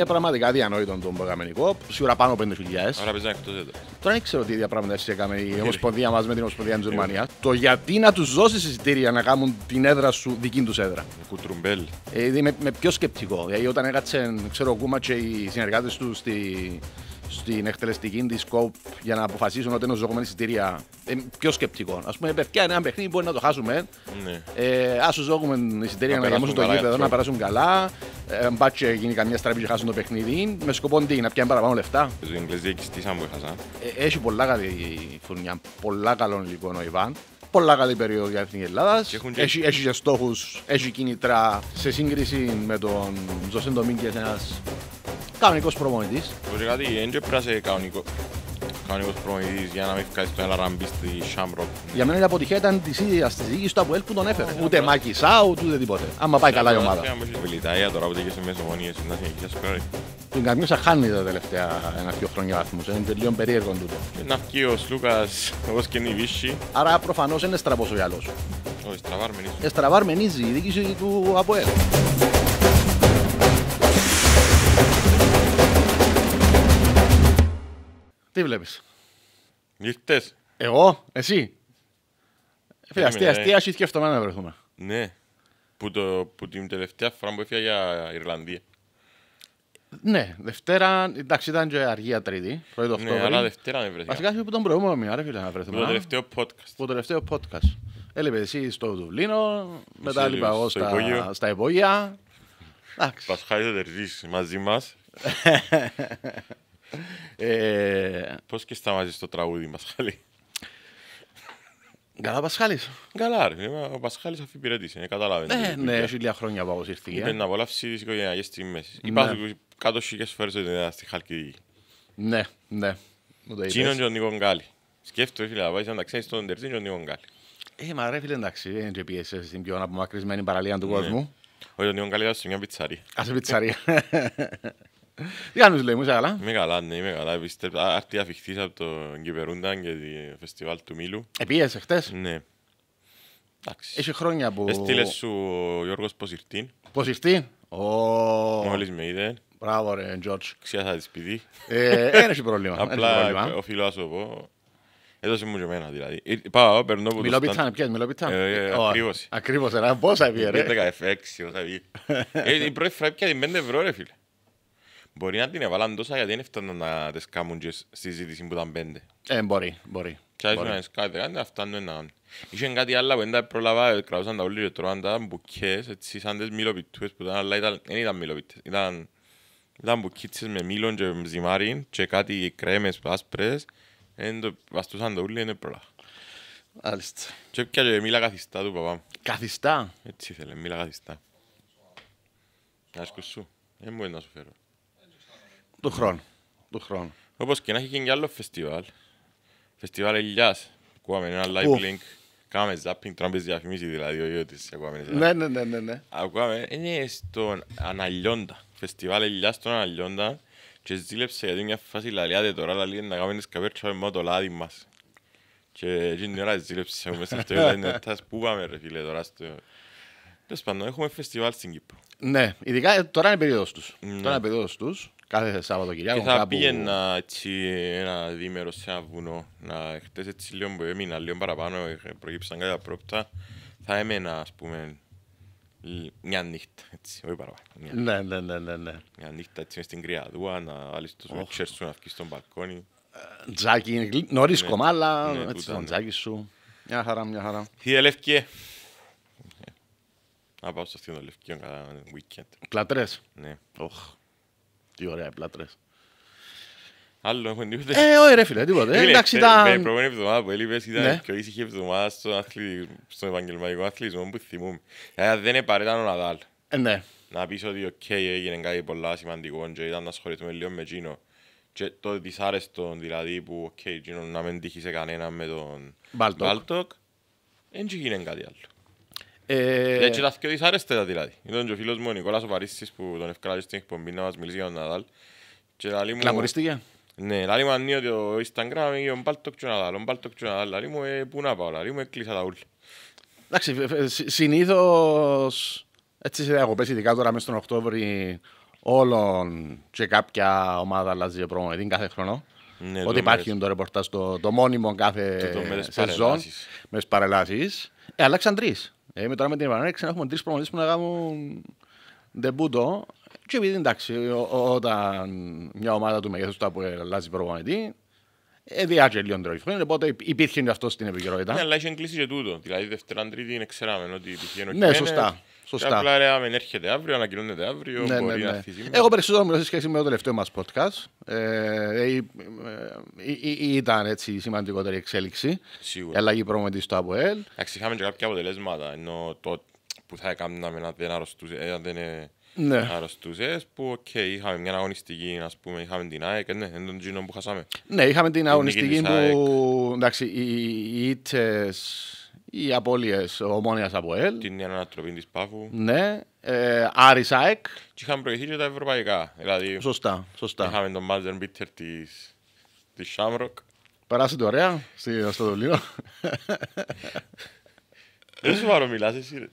Είναι πραγματικά διανόητο το που Σίγουρα πάνω 5.000. Άρα Τώρα δεν ξέρω τι διαπραγματεύσει έκαμε η Ομοσπονδία μας με την Ομοσπονδία της Γερμανίας. Το γιατί να τους δώσει εισιτήρια να κάνουν την έδρα σου δική τους έδρα. Ε, κουτρουμπέλ. Ε, πιο σκεπτικό. όταν έκατσε, ξέρω, ο Κούμα και οι συνεργάτες τους στη, στην εκτελεστική της ΚΟΠ για να αποφασίσουν ότι είναι ζωγμένη εισιτήρια. Ε, πιο σκεπτικό. Ας πούμε, παιδιά, ένα παιχνίδι μπορεί να το χάσουμε. Ναι. Ε, Ας ζωγούμε εισιτήρια να, να το γήπεδο, να περάσουν καλά. Ε, μπάτσε γίνει καμιά στραβή και χάσουν το παιχνίδι. Με σκοπό τι, να πιάνει παραπάνω λεφτά. Ε, οι Ιγγλέζοι εκιστήσαν που ε, έχει πολλά καλή φουρνιά. Πολλά καλό υλικό, λοιπόν ο Ιβάν πολλά καλή περίοδο για την Ελλάδα. Έχει, και στόχους, έχει κίνητρα σε σύγκριση με τον Ζωσέντο Μίγκε, ένας Κανονικός προμονητής. Το κάτι, δεν πρέπει να κανονικό, κανονικός προπονητής για να μην βγάζει τον Ελαραμπή στη Σάμπρο. Για μένα η αποτυχία ήταν της ίδιας της δίκης του Αποέλ που τον έφερε. Ούτε Μάκη Σάου, ούτε τίποτε. Άμα πάει καλά η ομάδα. Βιλιταία τώρα που τέγεσαι μέσα ομονίες, να συνεχίσεις πέρα. Την Καρμίουσα χάνει τα τελευταία ένα-δυο χρόνια βαθμού. Είναι τελείω περίεργο τούτο. Να βγει ο Σλούκας, όπως και είναι η Βίση. Άρα προφανώ είναι στραβό ο γυαλό. Όχι, στραβάρμενίζει. Στραβάρμενίζει η διοίκηση του Αποέλ. Τι βλέπεις. Νύχτες. Εγώ, εσύ. Ε, φίλε, ε, αστεία, ναι. αστεία, εσύ σκέφτομαι να βρεθούμε. Ναι. Που, το, που την τελευταία φορά που έφυγα για Ιρλανδία. Ναι, Δευτέρα, εντάξει ήταν και αργία Τρίτη, πρωί το Οκτώβριο. Ναι, αλλά Δευτέρα δεν βρεθήκα. Βασικά που τον προηγούμενο μια, ρε φίλε, να βρεθούμε. Που το τελευταίο podcast. Που το τελευταίο podcast. Έλεπε εσύ στο Δουβλίνο, μετά λίπα εγώ στα, στα υπόγεια. Πασχάλη θα μαζί μας. ε... Πώς και σταμάζεις το τραγούδι, Μασχάλη. Καλά, Πασχάλης. Καλά, ρε. Ε, ο Πασχάλης αφιπηρέτησε, κατάλαβε. Ναι, ναι, έχει λίγα χρόνια από όσο ήρθε. Είπε ε. να απολαύσει τις οικογενειακές τιμέ. Υπάρχουν ναι. κάτω χιλιάδε φορέ στη Χαλκιδική. Ναι, ναι. Τσίνον και ο Νίκο Γκάλι. Σκέφτο, ήρθε να πάεις να ξέρεις τον Τερτίνο και ο Γκάλι. Ε, μα ρε φίλε, εντάξει, δεν είναι πίεση ε, στην πιο απομακρυσμένη παραλία του ναι. κόσμου. Όχι, τον Νίγον Γκάλι ήταν σε μια πιτσαρία. Ας, πιτσαρία. Τι κάνεις λέει, μου είσαι καλά. Είμαι καλά, ναι, είμαι καλά. Επιστρέψα, άρτη αφιχθείς από το Κιπερούνταν και το φεστιβάλ του Μήλου. Επίεσαι χτες. Ναι. Εντάξει. Έχει χρόνια που... Έστειλε σου ο Γιώργος πώς Πώς Ποσυρτίν. Oh. Μόλις με είδε. Μπράβο ρε, Γιώργ. Ξιάσα τη σπίτι. Δεν έχει πρόβλημα. Απλά οφείλω να σου πω. Εδώ σε μου και δηλαδή. Ε, πάω, περνώ από το στάντ. Μιλόπιτσαν, πιέζει μιλόπιτσαν. Ακριβώς. Ακριβώς, ένα ε, ε, πόσα πήγε ρε. 16, όσα πήγε. Η πρώτη φορά την 5 ευρώ ρε φίλε. Μπορεί να την έβαλαν τόσα γιατί δεν έφταναν να τις κάνουν και συζήτηση που ήταν πέντε. Ε, μπορεί, μπορεί. Και άρχισαν να τις κάτι, δεν να φτάνουν να κάνουν. Είχε κάτι άλλο που δεν τα προλαβά, κρατούσαν τα όλοι και τρώαν τα μπουκές, έτσι σαν τις μηλοπιτούες που ήταν, αλλά δεν ήταν μιλοπιτές. Ήταν, ήταν μπουκίτσες με μήλον και ζυμάρι και κάτι κρέμες άσπρες. Βαστούσαν τα όλοι, δεν προλαβά. Άλιστα. Και έπια και μίλα καθιστά του παπά Καθιστά. Έτσι ήθελε, μίλα καθιστά. Να σου. Δεν μπορεί να σου φέρω. Του χρόνου. Του χρόνου. Όπως και να έχει και άλλο φεστιβάλ. Φεστιβάλ Ελιάς. Ακούγαμε ένα live link. Κάμε ζάπινγκ, τρόμπες διαφημίσει δηλαδή ο Ιώτης. Ναι, ναι, ναι, ναι, ναι. Ακούγαμε, είναι στον Αναλιόντα. Φεστιβάλ Ελιάς στον Αναλιόντα. Και ζήλεψε γιατί μια φάση λαλιάτε τώρα λαλίτε να κάνουμε τις καπέρτσια με το λάδι μας. Και εκείνη την ώρα ζήλεψε μέσα στο Ιώτας. Πού πάμε ρε φίλε τώρα στο... Τέλος πάντων, έχουμε φεστιβάλ στην Κύπρο. Ναι, ειδικά τώρα είναι περίοδος τους. Ναι. Τώρα είναι περίοδος τους. Κάθε Σαββατοκυριακό. Και θα κάπου... πήγαινα έτσι ένα δίμερο σε ένα βουνό. Να χτες έτσι λίγο που έμεινα, λίγο παραπάνω, ε, προκύψαν κάποια πρόπτα. Θα έμενα, ας πούμε, μια νύχτα, έτσι, όχι παραπάνω. Ναι, ναι, ναι, ναι, ναι. Μια νύχτα έτσι μες στην κρυαδούα, να βάλεις oh. σουίτσερ σου, να βγεις στον μπαλκόνι. Ε, τζάκι, νωρίς ναι, κομμάλα, ναι, έτσι τον τζάκι σου. Μια χαρά, μια χαρά. Θεία Λευκέ. Ε, να πάω στο Θεία Λευκέ, κατά weekend. Πλατρές. Ναι. Οχ. Τι ωραία, οι πλάτρε. Άλλο έχουμε νύχτες. Ε, όχι ρε φίλε, τίποτα. Ε, εντάξει, ήταν... Με προηγούμενη εβδομάδα που έλειπες ήταν ναι. πιο ήσυχη εβδομάδα στον, αθλη... στον επαγγελματικό αθλητισμό που θυμούμε. Δηλαδή δεν είναι επαρέταν ο Ναδάλ. Ε, ναι. Να πεις ότι οκ, okay, έγινε κάτι πολύ σημαντικό και ήταν να ασχοληθούμε λίγο με Τζίνο. Και το δυσάρεστο δηλαδή που ο okay, εκείνο να μην τύχει σε κανένα με τον Μπάλτοκ. Δεν έγινε κάτι άλλο. Έτσι ε, τα πιο δυσάρεστα δηλαδή. Ήταν και ο φίλος μου ο Νικόλας ο Παρίσης που τον ευκράζει στην εκπομπή να μας μιλήσει για τον Ναδάλ. Κλαμουρίστηκε. Ναι, λάλη μου ότι ο Instagram ή ο Μπάλτοκ και ο Ναδάλ. Ο Μπάλτοκ και ο Ναδάλ. Λάλη μου ε, πού να πάω. λάλη μου έκλεισα τα ούλ. Εντάξει, συνήθως έτσι σε διακοπές ειδικά τώρα μέσα στον Οκτώβρη όλων και κάποια ομάδα αλλάζει προμονητή κάθε χρόνο. Ναι, ότι υπάρχει μέρες. το ρεπορτάζ το, το μόνιμο κάθε σεζόν με τις παρελάσεις. Ε, αλλάξαν τρεις. Είμαι τώρα με την επανόρεξη να έχουμε τρει προμονητέ που να γάμουν ντεμπούτο. Και επειδή εντάξει, όταν μια ομάδα του μεγέθους του πού αλλάζει προπονητή, ε, λίγο τροχημένο, οπότε υπήρχε αυτό στην επικαιρότητα. Ναι, αλλά είχε κλείσει και τούτο. Δηλαδή, Δευτέρα Τρίτη είναι ξέραμε ότι υπήρχε ενοχημένο. Ναι, σωστά. Σωστά. απλά ρε, αν έρχεται αύριο, ανακοινώνεται αύριο. Ναι, μπορεί ναι, ναι. Να Έχω περισσότερο σε σχέση με το τελευταίο μας podcast. Ε, ε ήταν έτσι η σημαντικότερη εξέλιξη. Σίγουρα. Η αλλαγή του ΑΠΟΕΛ. Εντάξει, είχαμε και κάποια αποτελέσματα. Ενώ το που θα έκαναμε να δεν αρρωστούσε. Ε, δεν ε, ναι. αρρωστούσες. που okay, είχαμε μια αγωνιστική, ας πούμε, είχαμε την ΑΕΚ, ναι, τον Τζίνο που χάσαμε. Ναι, είχαμε την αγωνιστική που, εντάξει, οι, ίτες οι απώλειε ομόνοια από ελ. Την ανατροπή της Πάφου. Ναι. Ε, Άρης ΣΑΕΚ. Και είχαμε προηγηθεί και τα ευρωπαϊκά. Δηλαδή, σωστά, σωστά. Είχαμε τον Μάζερ Μπίτερ της Σάμροκ. Περάσε το ωραία στο Δουβλίνο. Δεν σου πάρω μιλάς εσύ.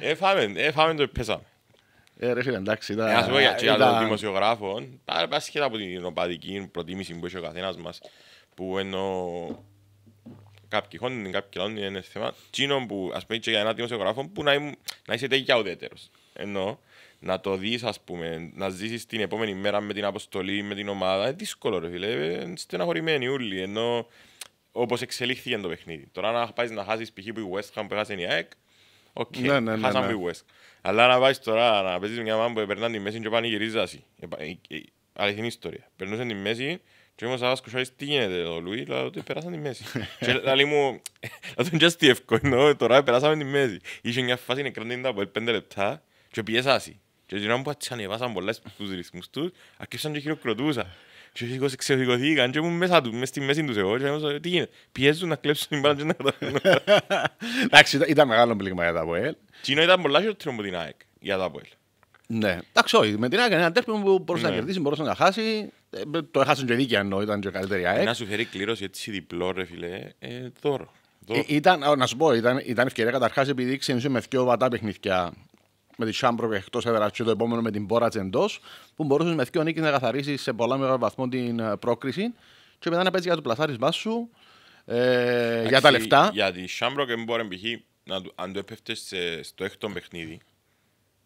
Έφαμε, ε, έφαμε ε, το πέσαμε. Ε, ρε φίλε, εντάξει. Ήταν, Να ε, πω για, για τον δημοσιογράφο, τα σχετικά από την οπαδική προτίμηση που έχει ο καθένας μας, που ενώ κάποιοι χώνουν, κάποιοι λαούν, είναι θέμα. Τσίνο που, ας πούμε, και για ένα δημοσιογράφο που να, να είσαι τέτοια ουδέτερος. Ενώ να το δεις, ας πούμε, να ζήσεις την επόμενη μέρα με την αποστολή, με την ομάδα, είναι δύσκολο ρε φίλε, είναι στεναχωρημένοι όλοι, ενώ όπως εξελίχθηκε το παιχνίδι. Τώρα να πάει να χάσεις π.χ. που η West Ham που έχασε η ΑΕΚ, οκ, ναι, ναι, ναι χάσαμε ναι, ναι. η West. Αλλά να πάει τώρα να παίζεις μια μάμα που περνάνε τη μέση και πανηγυρίζασαι. Ε, ε, ε, αληθινή ιστορία. Περνούσε τη μέση και όμως να σκουστάεις τι γίνεται εδώ, Λουί, αλλά ότι περάσαν τη μέση. και λέει μου, τον just τι ενώ τώρα περάσαμε τη μέση. Είχε μια φάση πέντε λεπτά και πιέσασαι. Και γυρνά μου πατς ανεβάσαν πολλά ρυθμούς τους, αρκεψαν και χειροκροτούσα. Και εγώ ξεφυγωθήκαν και ήμουν μέσα του, μέσα στη μέση τους εγώ και τι γίνεται. Πιέζουν να κλέψουν να ήταν μεγάλο πλήγμα για τα ΑΠΟΕΛ. Τι ήταν πολλά ναι. Εντάξει, όχι. Με την άκρη ένα τέρπι που μπορούσε να ναι. κερδίσει, μπορούσε να χάσει. Ε, το έχασαν και δίκαια ενώ ήταν και καλύτερη ΑΕΚ. Να σου φέρει κλήρωση έτσι διπλό, ρε φιλέ. Ε, δώρο. Ε, ήταν, να σου πω, ήταν, ήταν ευκαιρία καταρχάς επειδή ξενήσε με δυο βατά παιχνιδιά με τη Σάμπροκ εκτός έδρας και το επόμενο με την Πόρα εντός, που μπορούσες με δυο νίκη να καθαρίσεις σε πολλά μεγάλο βαθμό την ε, πρόκριση και μετά να παίζεις για το πλασάρισμά σου. Ε, για τα λεφτά. Για τη Σάμπροκ μπορεί π.χ. αν το έπεφτε στο έκτο παιχνίδι,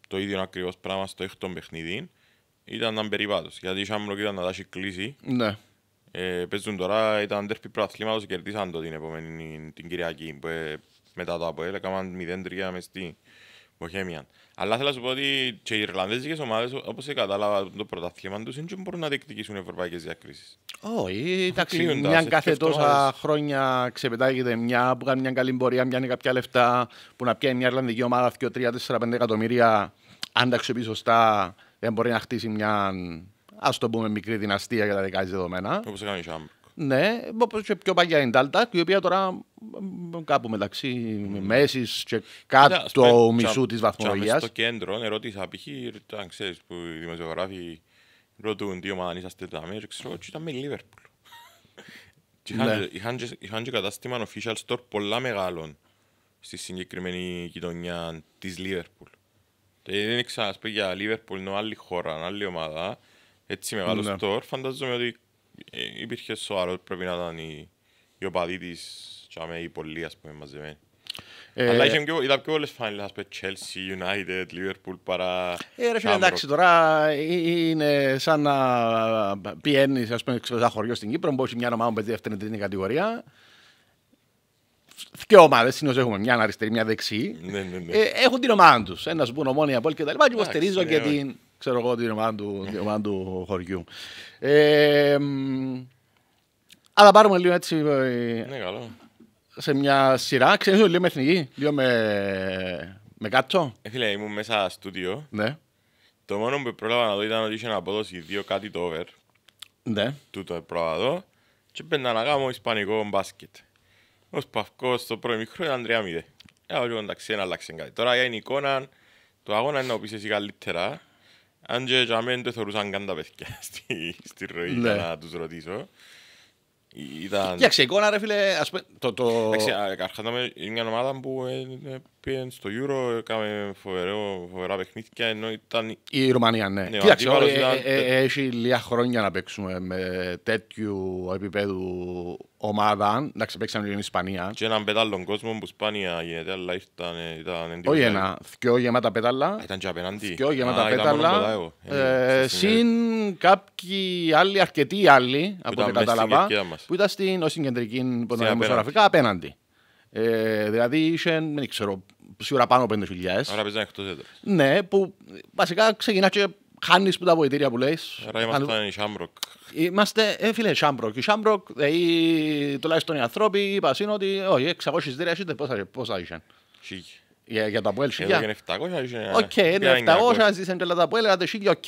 το ίδιο ακριβώς πράγμα στο έκτο παιχνίδι ήταν ανπεριβάτο. Γιατί η Σάμπλοκ ήταν να τάσει κλείσει. Ναι. Ε, παίζουν τώρα, ήταν τέρπι πραθλήματος και κερδίσαν το την επόμενη την Κυριακή. Που, ε, μετά το απο έκαναν 0-3 μες στη Bohemian. Αλλά θέλω να σου πω ότι και οι Ιρλανδέζικες ομάδες, όπως κατάλαβα το πρωτάθλημα τους, δεν μπορούν να διεκδικήσουν ευρωπαϊκές διακρίσεις. Όχι, εντάξει, μια κάθε τόσα χρόνια ξεπετάγεται μια που κάνει μια καλή πορεία, μια κάποια λεφτά, που να πιάνει μια Ιρλανδική ομάδα 2, 3, 4, 5 εκατομμύρια, αν τα ξεπεί σωστά, δεν μπορεί να χτίσει μια, Ας το πούμε, μικρή δυναστεία για τα δικά τη δεδομένα. Όπως έκανε η Σάμπ. Ναι, όπως και πιο παλιά η Ντάλτα, η οποία τώρα κάπου μεταξύ μέσης και κάτω ναι, μισού της βαθμολογίας. Στο κέντρο, ερώτησα ναι, π.χ. αν ξέρεις που οι δημοσιογράφοι ρωτούν τι ομάδα είσαστε τα μέρη, ξέρω ότι ήταν με Λίβερπουλ. Ναι. Είχαν και κατάστημα official store πολλά μεγάλων στη συγκεκριμένη γειτονιά της Λίβερπουλ. Ε, δεν ήξερα είναι ξανά για Λίβερπουλ, είναι άλλη χώρα, άλλη ομάδα. Έτσι μεγάλο store, φαντάζομαι ότι ε, υπήρχε σοβαρό, πρέπει να ήταν οι, οι οπαδοί της οι ας πούμε, μαζεμένοι. Ε, Αλλά είχε και ήταν όλες φάνελες, ας πούμε, Chelsea, United, Liverpool, παρά... Ε, ρε φίλε, εντάξει, τώρα ε, είναι σαν να πιένεις, ας πούμε, ξέρω, χωριό στην Κύπρο, μπορείς μια ομάδα που παίζει αυτή την κατηγορία. Και ομάδες, συνήθως έχουμε μια αριστερή, μια δεξή. Ναι, ναι, ναι. έχουν την ομάδα τους. Ένας που είναι ομόνια από και τα λοιπά. Και υποστηρίζω και την ξέρω εγώ την ομάδα του, την ομάδα του χωριού. Ε, αλλά πάρουμε λίγο έτσι. Ε, ναι, καλό. Σε μια σειρά, Ξέρετε λίγο με εθνική, λίγο με, με κάτσο. Ε, φίλε, ήμουν μέσα στούτιο. Ναι. Το μόνο που πρόλαβα να δω ήταν ότι είχε ένα απόδοση δύο κάτι το over. Ναι. Τούτο πρόλαβα εδώ. Και πέντε να κάνω ισπανικό μπάσκετ. Ο Σπαυκός στο πρώτο μικρό ήταν 3-0. Εγώ λίγο εντάξει, δεν άλλαξε κάτι. Τώρα για την εικόνα, το αγώνα είναι να πεις εσύ καλύτερα. Αν και για μένα το θεωρούσαν καν τα παιδιά στη, ροή για να τους ρωτήσω. Ήταν... εγώ να ρε φίλε, ας πούμε, το... το... Εντάξει, είναι μια ομάδα που στο Euro, έκαμε φοβερά παιχνίδια, ενώ ήταν... Η Ρουμανία, ναι. ναι Κοίταξε, ε, ε, ε, έχει λίγα χρόνια να παίξουμε με τέτοιου επίπεδου ομάδα, να ξεπαίξαμε την Ισπανία. Και έναν πετάλλον κόσμο που σπάνια γίνεται, αλλά ήταν, ήταν Όχι ένα, δυο γεμάτα πέταλα. Ήταν και απέναντι. Δυο γεμάτα πέταλα. συν κάποιοι άλλοι, αρκετοί άλλοι, από ό,τι κατάλαβα, που ήταν στην κεντρική πονοδημοσιογραφικά απέναντι. Ε, δηλαδή είσαι, δεν ξέρω, σίγουρα πάνω 5.000. Άρα παίζει εκτός έδρας. Ναι, που βασικά ξεκινάς και χάνεις που τα βοητήρια που λες. Άρα είμαστε Αν... οι Σάμπροκ. Είμαστε, ε, φίλε, Σάμπροκ. Οι Σάμπροκ, ε, δηλαδή, τουλάχιστον οι ανθρώποι είπαν ότι όχι, 600 δίρια ήταν, πόσα, πόσα είσαι. Σίγη. Για, για τα Αποέλ, σίγη. Ε, εδώ είναι 700, είσαι. Οκ, είναι 700, ζήσαν και τα Αποέλ, αλλά το σίγη, οκ.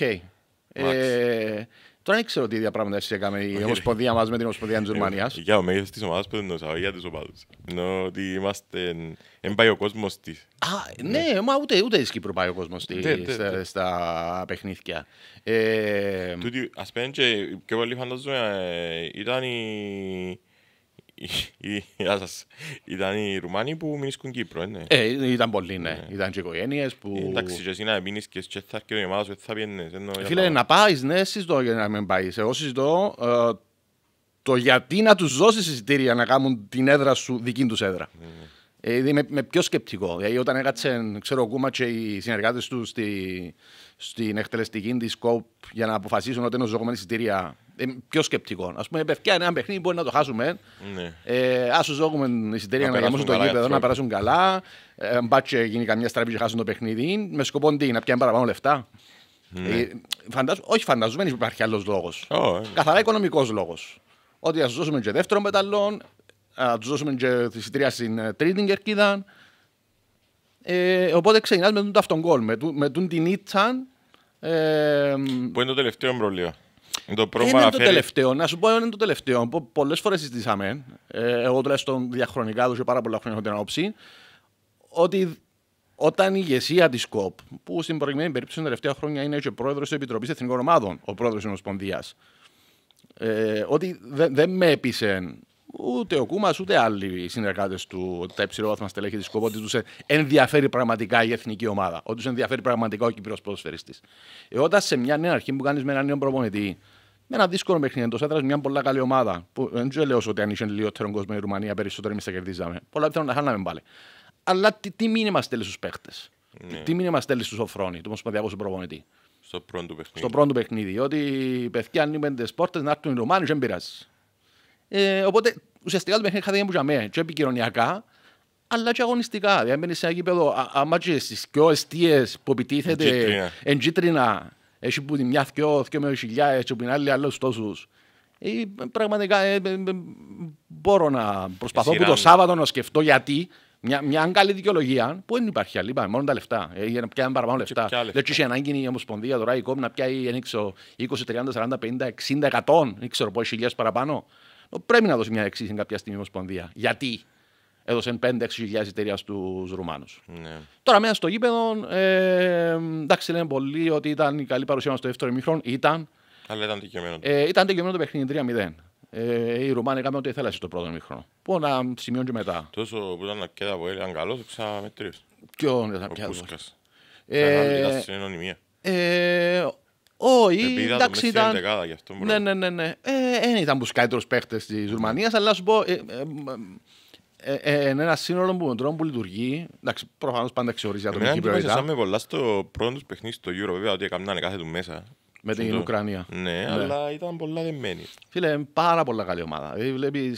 Τώρα δεν ξέρω τι πράγματα εσύ έκαμε η Ομοσπονδία μας με την Ομοσπονδία της ε, Γερμανίας. Για ο μέγεθο της ομάδας που δεν νοούσα, για τους οπαδούς. Ενώ ότι είμαστε. Δεν πάει ο κόσμος της. Α, ναι, ναι, μα ούτε, ούτε της Κύπρου πάει ο κόσμος ναι, της ναι, στα παιχνίδια. Ε, Τούτι, ας πούμε, και πιο πολύ φαντάζομαι ε, ήταν η ήταν οι Ρουμάνοι που μείνουν Κύπρο, ναι. Ε, ήταν πολλοί, ναι. ναι. Ήταν και οικογένειες που... Εντάξει, και εσύ να μείνεις και θα έρχεται η ομάδα σου, θα πιένεις. Ε, φίλε, να πάεις, ναι, συζητώ για να μην πάεις. Εγώ συζητώ ε, το γιατί να τους δώσεις εισιτήρια να κάνουν την έδρα σου, δική τους έδρα. Δηλαδή είμαι, πιο σκεπτικό. Δηλαδή όταν έκατσαν, ξέρω, κούμα και οι συνεργάτες τους στην εκτελεστική της ΚΟΠ για να αποφασίσουν ότι είναι ζωγμένη εισιτήρια ε, πιο σκεπτικό. Ας πούμε, παιδιά, ένα παιχνίδι μπορεί να το χάσουμε. Α ναι. του ε, δώσουμε εισιτήρια να γεμίσουν το γήπεδο, να περάσουν καλά. Ε, μπάτσε γίνει καμιά στραβή και χάσουν το παιχνίδι. Με σκοπό τι, να πιάνουν παραπάνω λεφτά. Ναι. Ε, όχι, φαντάζομαι, δεν υπάρχει άλλος λόγος. Ναι. Καθαρά οικονομικός λόγος. Ότι ας τους δώσουμε και δεύτερο μεταλλόν, να τους δώσουμε και εισιτήρια στην τρίτη κερκίδα. οπότε ξεκινάς με τον ταυτόν γκολ, με, με τον την που είναι το τελευταίο εμπρολίο. Το ε, πρόβλημα είναι το τελευταίο. Να σου πω, είναι το τελευταίο. Πολλές φορές συζητήσαμε. Ε, εγώ τουλάχιστον διαχρονικά, εδώ πάρα πολλά χρόνια την άποψη, ότι όταν η ηγεσία της ΚΟΠ, που στην προηγούμενη περίπτωση τα τελευταία χρόνια είναι και πρόεδρος της Επιτροπής Εθνικών Ομάδων, ο πρόεδρος της Ομοσπονδίας, ε, ότι δεν δε με έπεισε ούτε ο Κούμας ούτε άλλοι συνεργάτες του, τα υψηλόβαθμα στελέχη της ΚΟΠ, ότι τους ενδιαφέρει πραγματικά η εθνική ομάδα, ότι τους ενδιαφέρει πραγματικά ο Κύπρο ποδοσφαιριστής. Ε, όταν σε μια νέα αρχή που κάνεις με έναν νέο προπονητή, με ένα δύσκολο παιχνίδι εντός έδρας, μια πολύ καλή ομάδα. Που δεν τους λέω ότι αν είσαι λιγότερο κόσμο η Ρουμανία, περισσότερο εμείς θα κερδίζαμε. Πολλά πιθανόν να χάναμε πάλι. Αλλά τι, τι μήνυμα στέλνει στους παίχτες, ναι. τι τι μήνυμα στέλνει στους οφρόνοι, του Ομοσπονδιακού Προπονητή. Στο πρώτο παιχνίδι. Στο πρώτο παιχνίδι. Ότι οι παιδιά ανοίγουν τι πόρτες να έρθουν οι Ρουμάνοι, δεν πειράζει. Ε, οπότε ουσιαστικά το παιχνίδι χάθηκε που μένα, και επικοινωνιακά, αλλά και αγωνιστικά. Δηλαδή, μπαίνεις σε ένα κήπεδο, άμα και στι πιο αιστείες που επιτίθεται, εντζήτρινα έχει που τη μια θεό, με χιλιά, έτσι που την άλλη, άλλου τόσους. Ε, πραγματικά ε, ε, ε, μπορώ να προσπαθώ Εσύ που το Σάββατο να σκεφτώ γιατί μια, μια καλή δικαιολογία που δεν υπάρχει άλλη. μόνο τα λεφτά. Ε, για να πιάνουν παραπάνω λεφτά. Δεν έχει ανάγκη η Ομοσπονδία τώρα η κόμμα να πιάει 20, 30, 40, 50, 60, 100, δεν ξέρω πόσε χιλιάδες παραπάνω. Πρέπει να δώσει μια εξήγηση κάποια στιγμή η Ομοσπονδία. Γιατί έδωσε 5-6 χιλιάδες εταιρεία στους Ρουμάνους. Ναι. Τώρα μέσα στο γήπεδο, ε, εντάξει, λένε πολλοί ότι ήταν η καλή παρουσία μας στο δεύτερο ημίχρονο. Ήταν. Αλλά ήταν δικαιωμένο. Ε, ήταν δικαιωμένο το παιχνίδι 3-0. Ε, οι Ρουμάνοι έκαναν ό,τι θέλασαν στο πρώτο ημίχρονο. Πού να σημειώνει και μετά. Τόσο που ήταν αρκετά από έλεγαν καλός, ξαναμετρείς. Ποιον ε, ε, ήταν πια. Πούσκας. Ε, ήταν συνωνυμία. Ε, όχι, εντάξει ήταν. Ναι, ναι, ναι. ναι. Ε, ε ήταν που σκάει παίχτε της Ρουμανίας, αλλά σου πω ε, ε, ένα σύνολο που τον τρόπο που λειτουργεί. Εντάξει, προφανώς πάντα ξεχωρίζει ατομική προϊόντα. Εμένα πολλά στο πρώτο τους παιχνίδι στο Euro, βέβαια, ότι έκαναν κάθε του μέσα. Με την το... Ουκρανία. Ναι, ναι, αλλά ήταν πολλά δεμένη. Φίλε, πάρα πολλά καλή ομάδα. Δηλαδή, βλέπεις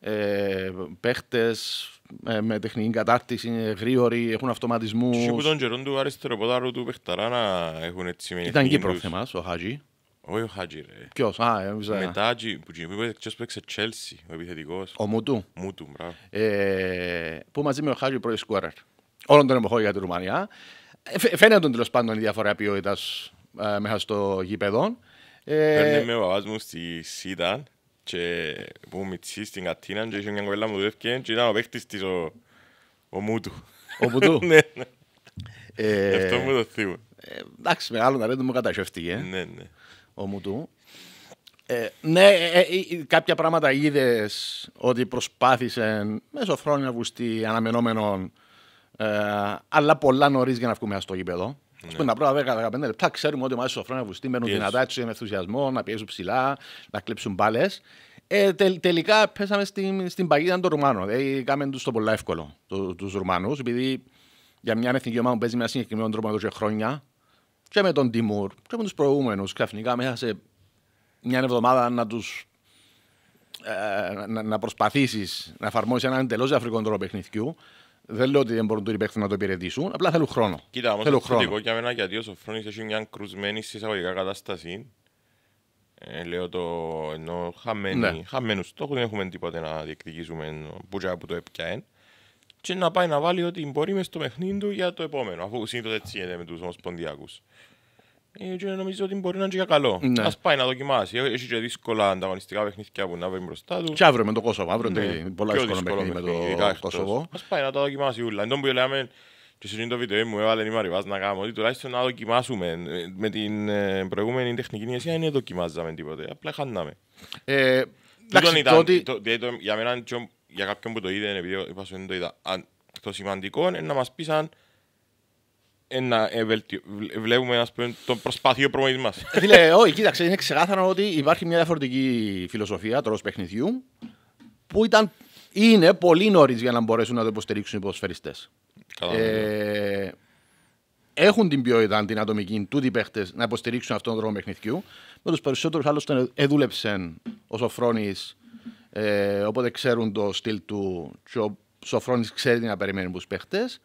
ε, παίχτες ε, με τεχνική κατάρτιση, γρήγοροι, έχουν αυτοματισμούς. που τον καιρό του αριστεροποδάρου του παιχταρά να έχουν έτσι μείνει. Ήταν Κύπρο θέμα, ο Χατζή. Όχι ο Χάτζι ρε. Ποιος, α, έμψα. Ε, Μετά που που έξε Τσέλσι, ο επιθετικός. Ο Μούτου. Μούτου, μπράβο. Ε, που μαζί με ο Χάτζι πρώτη σκουέρερ. Όλων των εποχών για τη Ρουμανία. Ε, φαίνεται τέλος πάντων η διαφορά ε, μέσα στο γήπεδο. Παίρνε με ο παπάς μου στη Σίταν και που μητσί στην Κατίνα και είχε μια κοπέλα μου δουλεύκε και ήταν ο παίχτης της ο Μούτου. Ο Μούτου. Ναι, ναι. Αυτό μου το Εντάξει, μεγάλο να μου κατασχεύτηκε. Ναι, ναι ο Μουτού. Ε, ναι, ε, ε, ε κάποια πράγματα είδες ότι προσπάθησε μέσω χρόνια βουστη αναμενόμενων. Ε, αλλά πολλά νωρίς για να βγούμε στο γήπεδο. Ναι. πούμε, τα πρώτα 10-15 λεπτά ξέρουμε ότι μέσα στο χρόνια βουστή μένουν δυνατά, έτσι με ενθουσιασμό, να πιέζουν ψηλά, να κλέψουν μπάλες. Ε, τελικά πέσαμε στην, στην παγίδα των Ρουμάνων. Δηλαδή, ε, κάμε τους το πολύ εύκολο, τους Ρουμάνους, επειδή για μια εθνική ομάδα που παίζει με ένα συγκεκριμένο τρόπο εδώ και χρόνια, και με τον Τιμούρ και με τους προηγούμενους ξαφνικά μέσα σε μια εβδομάδα να τους ε, να, να προσπαθήσεις να εφαρμόσεις έναν εντελώς διαφορετικό τρόπο παιχνιδιού δεν λέω ότι δεν μπορούν να το υπηρετήσουν, απλά θέλουν χρόνο. Κοίτα, όμως θέλουν χρόνο. για μένα γιατί ο Σοφρόνης έχει μια κρουσμένη συσσαγωγικά κατάσταση. Ε, λέω το ενώ χαμένοι, ναι. χαμένους στόχους, δεν έχουμε τίποτα να διεκδικήσουμε που το έπιαεν και να πάει να βάλει ό,τι μπορεί μες στο παιχνίδι του για το επόμενο, αφού συνήθως έτσι είναι με τους ομοσπονδιακούς. Ε, και νομίζω ότι μπορεί να είναι και καλό. Ναι. Ας πάει να δοκιμάσει. Έχει και δύσκολα ανταγωνιστικά παιχνίδια που να βρει μπροστά του. Και αύριο με το Κόσοβο. Αύριο είναι πολλά δύσκολα παιχνίδια με το Κόσοβο. Ας πάει να τα δοκιμάσει ούλα. Εν που λέμε και σε το βίντεο μου έβαλε η Μαριβάς να κάνω ότι τουλάχιστον να δοκιμάσουμε. Με την ε, προηγούμενη τεχνική νησία δεν δοκιμάζαμε τίποτε. Απλά χάνναμε. Ε, εντάξει, ήταν, τότε... το, το, για μένα για κάποιον που το είδε, επειδή είπα σου δεν το είδα, αν, το σημαντικό είναι να μας πείσαν... Ε, να ε, βλέπουμε το προσπάθειο προμονής μας. Ε, φίλε, όχι, κοίταξε, είναι ξεκάθαρο ότι υπάρχει μια διαφορετική φιλοσοφία τρόπος παιχνιδιού που ήταν, είναι πολύ νωρίς για να μπορέσουν να το υποστηρίξουν οι ποδοσφαιριστές. Ναι. Ε, έχουν την ποιότητα την ατομική του παίχτες να υποστηρίξουν αυτόν τον τρόπο παιχνιδιού. Με τους περισσότερους άλλωστε εδούλεψαν ο Φρόνης, ε, οπότε ξέρουν το στυλ του και ο Σοφρόνης ξέρει τι να περιμένει από τους παίχτες.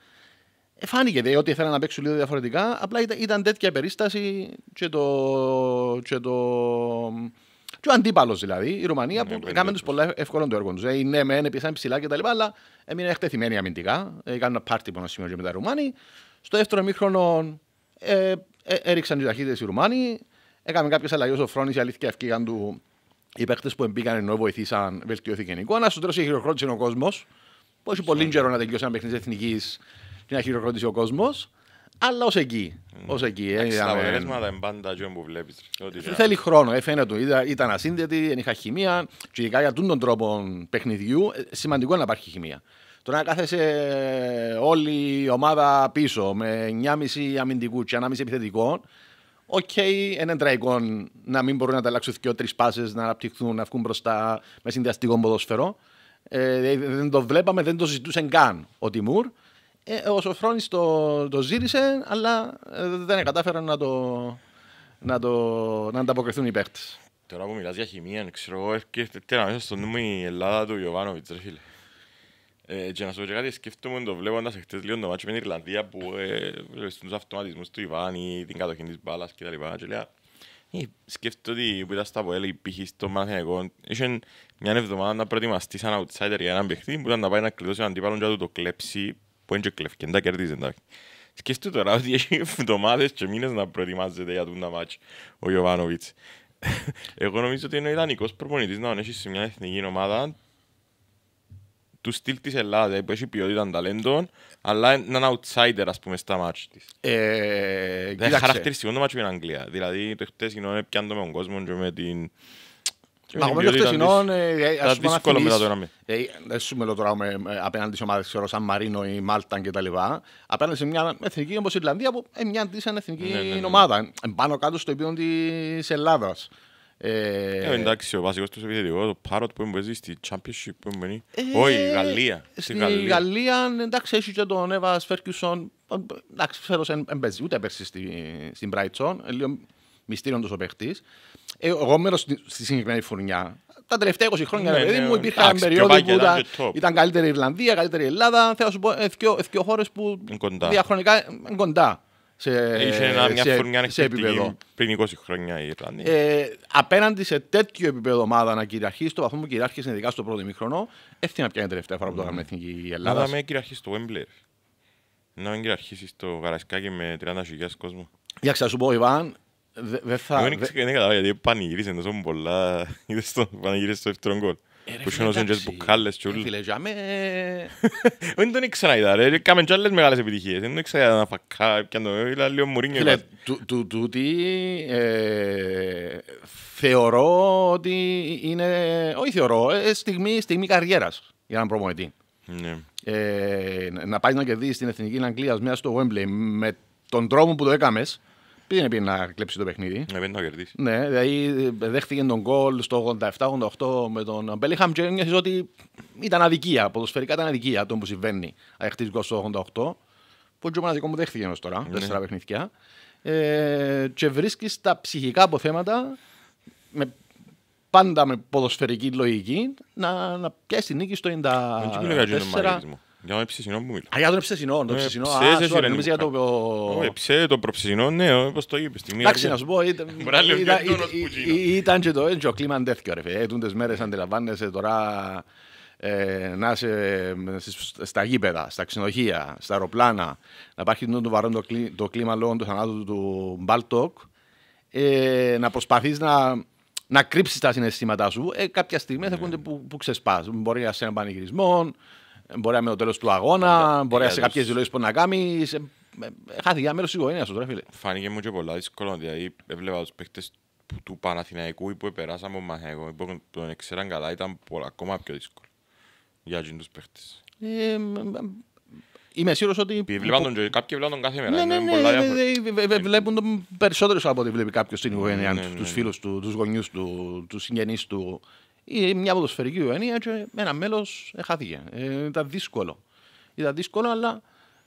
Ε, φάνηκε δε, δηλαδή, ότι ήθελαν να παίξουν λίγο διαφορετικά, απλά ήταν, ήταν τέτοια περίσταση και το... Και το και ο αντίπαλος δηλαδή, η Ρουμανία, ναι, που έκαμε τους πολλά εύκολα το έργο τους. Ε, ναι, μεν ψηλά και τα λοιπά, αλλά έμεινε εκτεθειμένοι αμυντικά. Έκαναν ε, ένα πάρτι που σημείο και με τα Ρουμάνοι. Στο δεύτερο μήχρονο ε, ε, έριξαν οι ταχύτητε οι Ρουμάνοι. Έκαμε κάποιες αλλαγές ο Φρόνη, η αλήθεια ευκήγαν του οι παίχτε που μπήκαν ενώ βοηθήσαν, βελτιώθηκε η εικόνα. Στο τέλο είναι ο κόσμος. Πόσο πολύ καιρό να τελειώσει ένα παιχνίδι εθνικής και να χειροκρότησε ο κόσμος. Αλλά ως εκεί. Ως εκεί ε, τα αποτελέσματα είναι πάντα τζιόν που βλέπει. Ε, θέλει χρόνο, ε, φαίνεται. Ήταν ασύνδετη, δεν είχα χημεία. Και ειδικά για τον τρόπο παιχνιδιού, ε, σημαντικό να υπάρχει χημεία. Το να κάθεσαι όλη η ομάδα πίσω με 9,5 αμυντικού και 1,5 επιθετικών οκ, έναν τραγικό να μην μπορούν να ανταλλάξουν και τρεις πάσες, να αναπτυχθούν, να βγουν μπροστά με συνδυαστικό ποδόσφαιρο. Ε, δεν το βλέπαμε, δεν το ζητούσαν καν ο Τιμούρ. Ε, ο Σοφρόνης το, το ζήτησε, αλλά δεν κατάφεραν να το, να το να ανταποκριθούν οι παίχτε. Τώρα που μιλάς για χημία, ξέρω εγώ, έρχεται να μέσα στο νου μου η Ελλάδα του Ιωβάνοβιτς, ρε ε, και να σου πω και κάτι, σκέφτομαι το βλέποντας χτες λίγο το μάτσο με την Ιρλανδία που ε, τους αυτοματισμούς του Ιβάνη, την κατοχή της μπάλας κτλ. Και λέω, «Ε, σκέφτομαι ότι που ήταν στα Ποέλη, π.χ. στο Μαθηναϊκό, είχε μια εβδομάδα να προετοιμαστεί σαν outsider για έναν παιχτή που ήταν να πάει να κλειδώσει έναν αντίπαλο και να το κλέψει, που είναι και και δεν κερδίζει εντάξει. Σκέφτομαι τώρα ότι έχει εβδομάδες και μήνες να προετοιμάζεται για τον μάτσο ο Ιωβάνοβιτς. Εγώ νομίζω ότι είναι ο ιδανικός προπονητής να σε μια εθνική ομάδα του στυλ της Ελλάδας που έχει ποιότητα ταλέντων, αλλά έναν outsider ας πούμε στα μάτια της. Ε, Δεν χαρακτηριστικό το μάτια με την Αγγλία. Δηλαδή το χτες γινόν πιάντο με τον κόσμο και με την... Ακόμα το χτεσινόν, ε, ας πούμε δύσκολο Δεν ε, ε, σου μιλώ τώρα απέναντι σε ομάδες, ξέρω, Σαν Μαρίνο ή Μάλτα και τα λοιπά. Απέναντι σε μια εθνική όπως η Ιρλανδία που μοιάζει ναι, σαν ναι, εθνική ναι, ομάδα. Πάνω κάτω στο επίπεδο της Ελλάδας. Ε, ε, εντάξει, ο βασικός τους επιθετικός, το Πάροτ που παίζει στη Championship που έμενει. Ε, Όχι, η Γαλλία. Στη Γαλλία, εντάξει, έχει και τον Εύα Φέρκιουσον. Εντάξει, φέτος δεν παίζει ούτε πέρσι στην Είναι Λίγο μυστήριο τους ο παίχτης. Εγώ μέρος στη συγκεκριμένη φουρνιά. Τα τελευταία 20 χρόνια, δηλαδή, μου, ναι. υπήρχαν περίοδοι που ήταν καλύτερη η Ιρλανδία, καλύτερη η Ελλάδα. Θέλω να σου πω, δύο χώρες που διαχρονικά είναι κοντά σε, Είχε ένα, μια σε, φουρνιά σε επίπεδο. Πριν 20 χρόνια η Ιρλανδία. Ε, απέναντι σε τέτοιο επίπεδο ομάδα να κυριαρχεί, στο βαθμό που κυριάρχησε ειδικά στο πρώτο μήχρονο, έφτιανε πια πιάνει τελευταία φορά που το έκαναμε εθνική Ελλάδας. Να κυριαρχεί στο Wembley. Να μην κυριαρχήσει στο Γαρασκάκι με 30.000 κόσμο. Για ξα σου πω, Ιβάν, δεν θα. Δεν καταλάβα γιατί πανηγύρισε τόσο πολλά. Είδες το πανηγύρισε στο δεύτερο γκολ. Ε, που σχεδόν και μπουκάλες και με... Δεν τον ήξερα είδα ρε, κάμεν και άλλες μεγάλες επιτυχίες. Δεν ήξερα να φακά, πιαν το ήλα λίγο μουρίνιο. Φίλε, τούτη ε, θεωρώ ότι είναι, όχι θεωρώ, ε, στιγμή καριέρας για έναν προπονητή. Ναι. Να πάεις να κερδίσεις την Εθνική Αγγλίας μέσα στο Wembley με τον τρόπο που το έκαμες, Πήγαινε πήγε να κλέψει το παιχνίδι. Ναι, να κερδίσει. Ναι, δηλαδή δέχτηκε τον γκολ στο 87-88 με τον Μπέλιχαμ και νιώθει ότι ήταν αδικία, ποδοσφαιρικά ήταν αδικία το που συμβαίνει. Αχτή γκολ στο 88, που ο Τζομανάς δικό μου δέχτηκε ενός τώρα, ναι. τέσσερα παιχνιδιά. Ε, και βρίσκεις τα ψυχικά αποθέματα με πάντα με ποδοσφαιρική λογική να, να πιάσει νίκη στο 94. Για τον ψεσινό μου μιλάω. Α, για τον ψεσινό, τον ψεσινό. το... το ε, προψεσινό, ναι, όπως το είπες. Εντάξει, να σου πω, ήταν και το έτσι ο κλίμα τέτοιο, ρε φίλε. Τούντες μέρες αντιλαμβάνεσαι τώρα ε, να είσαι στα γήπεδα, στα ξενοχεία, στα αεροπλάνα, να υπάρχει το βαρόν το κλίμα λόγω του θανάτου του Μπάλτοκ, ε, να προσπαθείς να, να κρύψεις τα συναισθήματά σου. κάποια στιγμή θα ναι. που, που ξεσπάς. Μπορεί να είσαι ένα πανηγυρισμό, Μπορεί να είναι το τέλος του αγώνα, ε, μπορεί να σε κάποιες δηλώσεις που να κάνεις. Ε, ε, χάθηκε ένα μέρο τη οικογένεια του, φίλε. Φάνηκε μου και πολλά δύσκολο. Δηλαδή, έβλεπα τους παίχτε του Παναθηναϊκού που περάσαμε από μου. που τον εξέραν καλά, ήταν ακόμα πιο δύσκολο για του παίχτε. Είμαι σίγουρος ότι... Βλέπαν τον, κάποιοι βλέπουν τον κάθε μέρα. Ναι, ναι, ναι, βλέπουν τον περισσότερο από ό,τι βλέπει κάποιος στην ναι, οικογένεια ναι, του, ναι, τους φίλους του, τους γονιούς του, τους συγγενείς του ή μια ποδοσφαιρική Ιωαννία και ένα μέλος χάθηκε. Ε, ήταν δύσκολο. Ήταν δύσκολο, αλλά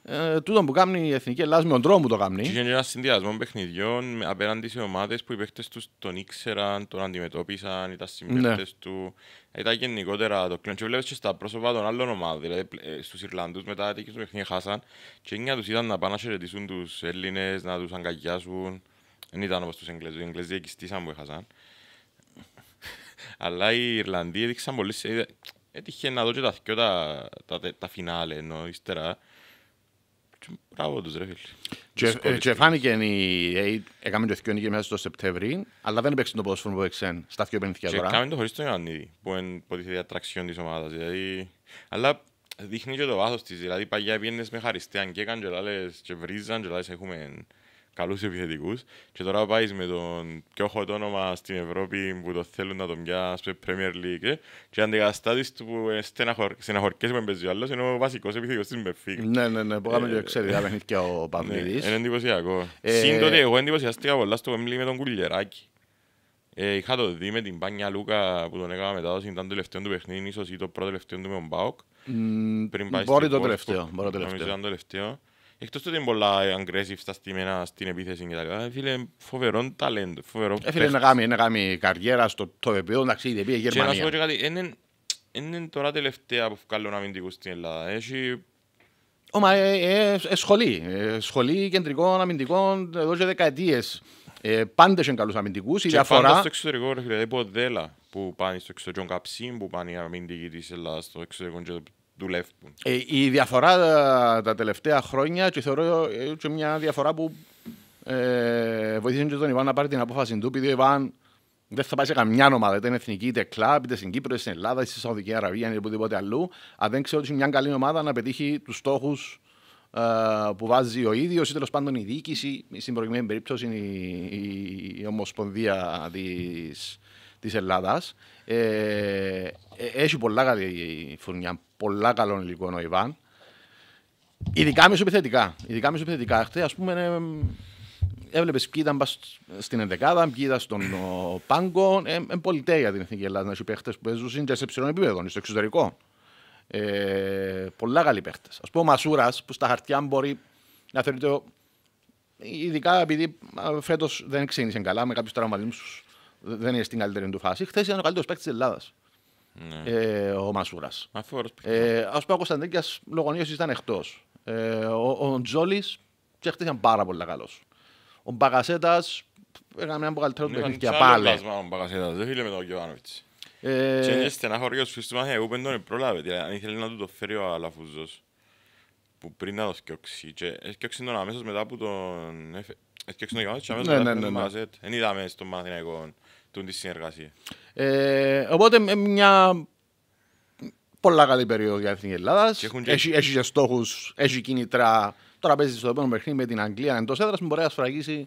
ε, τούτο που κάνει η Εθνική Ελλάδας με τον τρόπο που το κάνει. Είχε ένα συνδυασμό παιχνιδιών απέναντι σε ομάδες που οι παίχτε τους τον ήξεραν, τον αντιμετώπισαν, ήταν συμμετέχοντε ναι. του. Ήταν γενικότερα το κλειό. Και βλέπεις και στα πρόσωπα των άλλων ομάδων. Δηλαδή ε, στους Ιρλανδούς μετά την παιχνίδια χάσαν. Και έγιναν τους ήταν να πάνε να χαιρετήσουν τους Έλληνες, να τους αγκαγιάσουν. Δεν ήταν όπως τους Εγγλέζους. Οι Εγγλέζοι εκειστήσαν που έχασαν. Αλλά οι Ιρλανδοί έδειξαν πολύ. Έτυχε να δω και τα δυο τα, τα, τα φινάλε ενώ ύστερα. Μπράβο τους ρε φίλε. Και ε, φάνηκε η έκαμε το θυκιόνι μέσα στο Σεπτέμβρη, αλλά δεν έπαιξε το ποδόσφαιρο που έπαιξε στα θυκιό πενηθιά τώρα. Και έκαμε το χωρίς τον Ιωαννίδη, που είναι υποτίθεται τραξιόν της ομάδας. Δηλαδή, αλλά δείχνει και το βάθος της, δηλαδή παγιά πιένες με χαριστέαν και έκανε και λάλες και βρίζαν και λάλες έχουμε καλούς επιθετικούς και τώρα πάεις με τον πιο χωτό όνομα στην Ευρώπη που το θέλουν να τον πιάσουν στο Premier League ε, και αντικαστάτης του που στεναχωρκές που παίζεις ο άλλος είναι ο βασικός επιθετικός της Μπεφίκ. Ναι, ναι, ναι, που ε, ξέρεις, ε, αλλά είναι και ο ναι, Παμπλίδης. Είναι εντυπωσιακό. Σύντοτε εγώ εντυπωσιαστήκα πολλά στο Wembley με τον Κουλιεράκη. Είχα το δει με την Πάνια Λούκα που τον έκανα μετά, ήταν το τελευταίο του παιχνίδι, ίσως ή το πρώτο τελευταίο του με τον Μπάοκ. Μπορεί το τελευταίο. Νομίζω ήταν το τελευταίο. Εκτός του ότι είναι πολλά aggressive στα στήμενα, στην επίθεση και τα λοιπά, φίλε φοβερό ταλέντο, φοβερό ε, Φίλε είναι κάνει, να καριέρα στο το επίπεδο, εντάξει, είτε πήγε Γερμανία. Και να σου πω και κάτι, είναι, είναι τώρα τελευταία που βγάλω να μην τίγω στην Ελλάδα. Έχει... Όμα, ε, ε, ε, ε, σχολή, ε, σχολή κεντρικών αμυντικών εδώ και δεκαετίες. Ε, πάντα είναι καλούς αμυντικούς. η διαφορά... Και πάντα στο εξωτερικό, ρε φίλε, ποδέλα που πάνε στο εξωτερικό, καψίμ που πάνε οι αμυντικοί της Ελλάδας στο εξωτερικό και δουλεύουν. Ε, η διαφορά ε, τα τελευταία χρόνια και θεωρώ ε, και μια διαφορά που ε, και τον Ιβάν να πάρει την απόφαση του, επειδή ο Ιβάν δεν θα πάει σε καμιά ομάδα, είτε είναι εθνική, είτε κλαμπ, είτε στην Κύπρο, είτε στην Ελλάδα, είτε στη Σαουδική Αραβία, είτε οπουδήποτε αλλού. Αν δεν ξέρω ότι είναι μια καλή ομάδα να πετύχει τους στόχους ε, που βάζει ο ίδιος ή τέλος πάντων η διοίκηση, στην προηγουμενη περίπτωση είναι η, η, η Ομοσπονδία της Της Ελλάδας ε, ε, έχει πολλά καλή φουρνιά, πολλά καλό υλικό ο Ιβάν. Ειδικά μισοπιθετικά. Ειδικά μισοπιθετικά. Χθες, ας πούμε, ε, έβλεπες ποιοι ήταν στην Ενδεκάδα, ποιοι ήταν στον Πάγκο. Είναι ε, για την Εθνική Ελλάδα να έχει παίχτες που παίζουν σε ψηλό επίπεδο, στο εξωτερικό. Ε, πολλά καλοί παίχτες. Ας πούμε, ο Μασούρας που στα χαρτιά μπορεί να θεωρείται. Ειδικά επειδή φέτος δεν ξένησε καλά με κάποιους τραυματισμούς δεν είναι στην καλύτερη του φάση. Χθες ήταν ο καλύτερος παίκτης της Ελλάδας. Ναι. Ε, ο Μασούρας. Α ε, πούμε, ο Κωνσταντίνκιας νύχτα ήταν εκτός. Ε, ο ο Τζόλης και χθε ήταν πάρα πολύ καλός. Ο Μπαγασέτα έκανε ένα καλύτερο ναι, του παιχνίδι. Πάλι. Ο Μπαγκασέτας δεν φίλε με τον Γιωβάνοβιτ. Ε, και είναι στεναχωρίο του μάθει εγώ δεν τον πρόλαβε. Αν ήθελε να του το φέρει ο Αλαφούζος που πριν να το σκιώξει. Και έσκιωξε τον αμέσως μετά που τον έφερε. Έσκιωξε τον Γιωβάνοβιτ και αμέσως μετά που τον ναι, ναι, Μπαγκασέτ. Δεν είδαμε στο μάθημα εγώ. Τούν τη συνεργασία. Ε, οπότε ε, μια πολλά καλή περίοδο για την Ελλάδα. Έχει, έχει και στόχους, έχει κίνητρα. Τώρα παίζεις στο επόμενο παιχνίδι με την Αγγλία εντός έδρας που μπορεί να σφραγίσει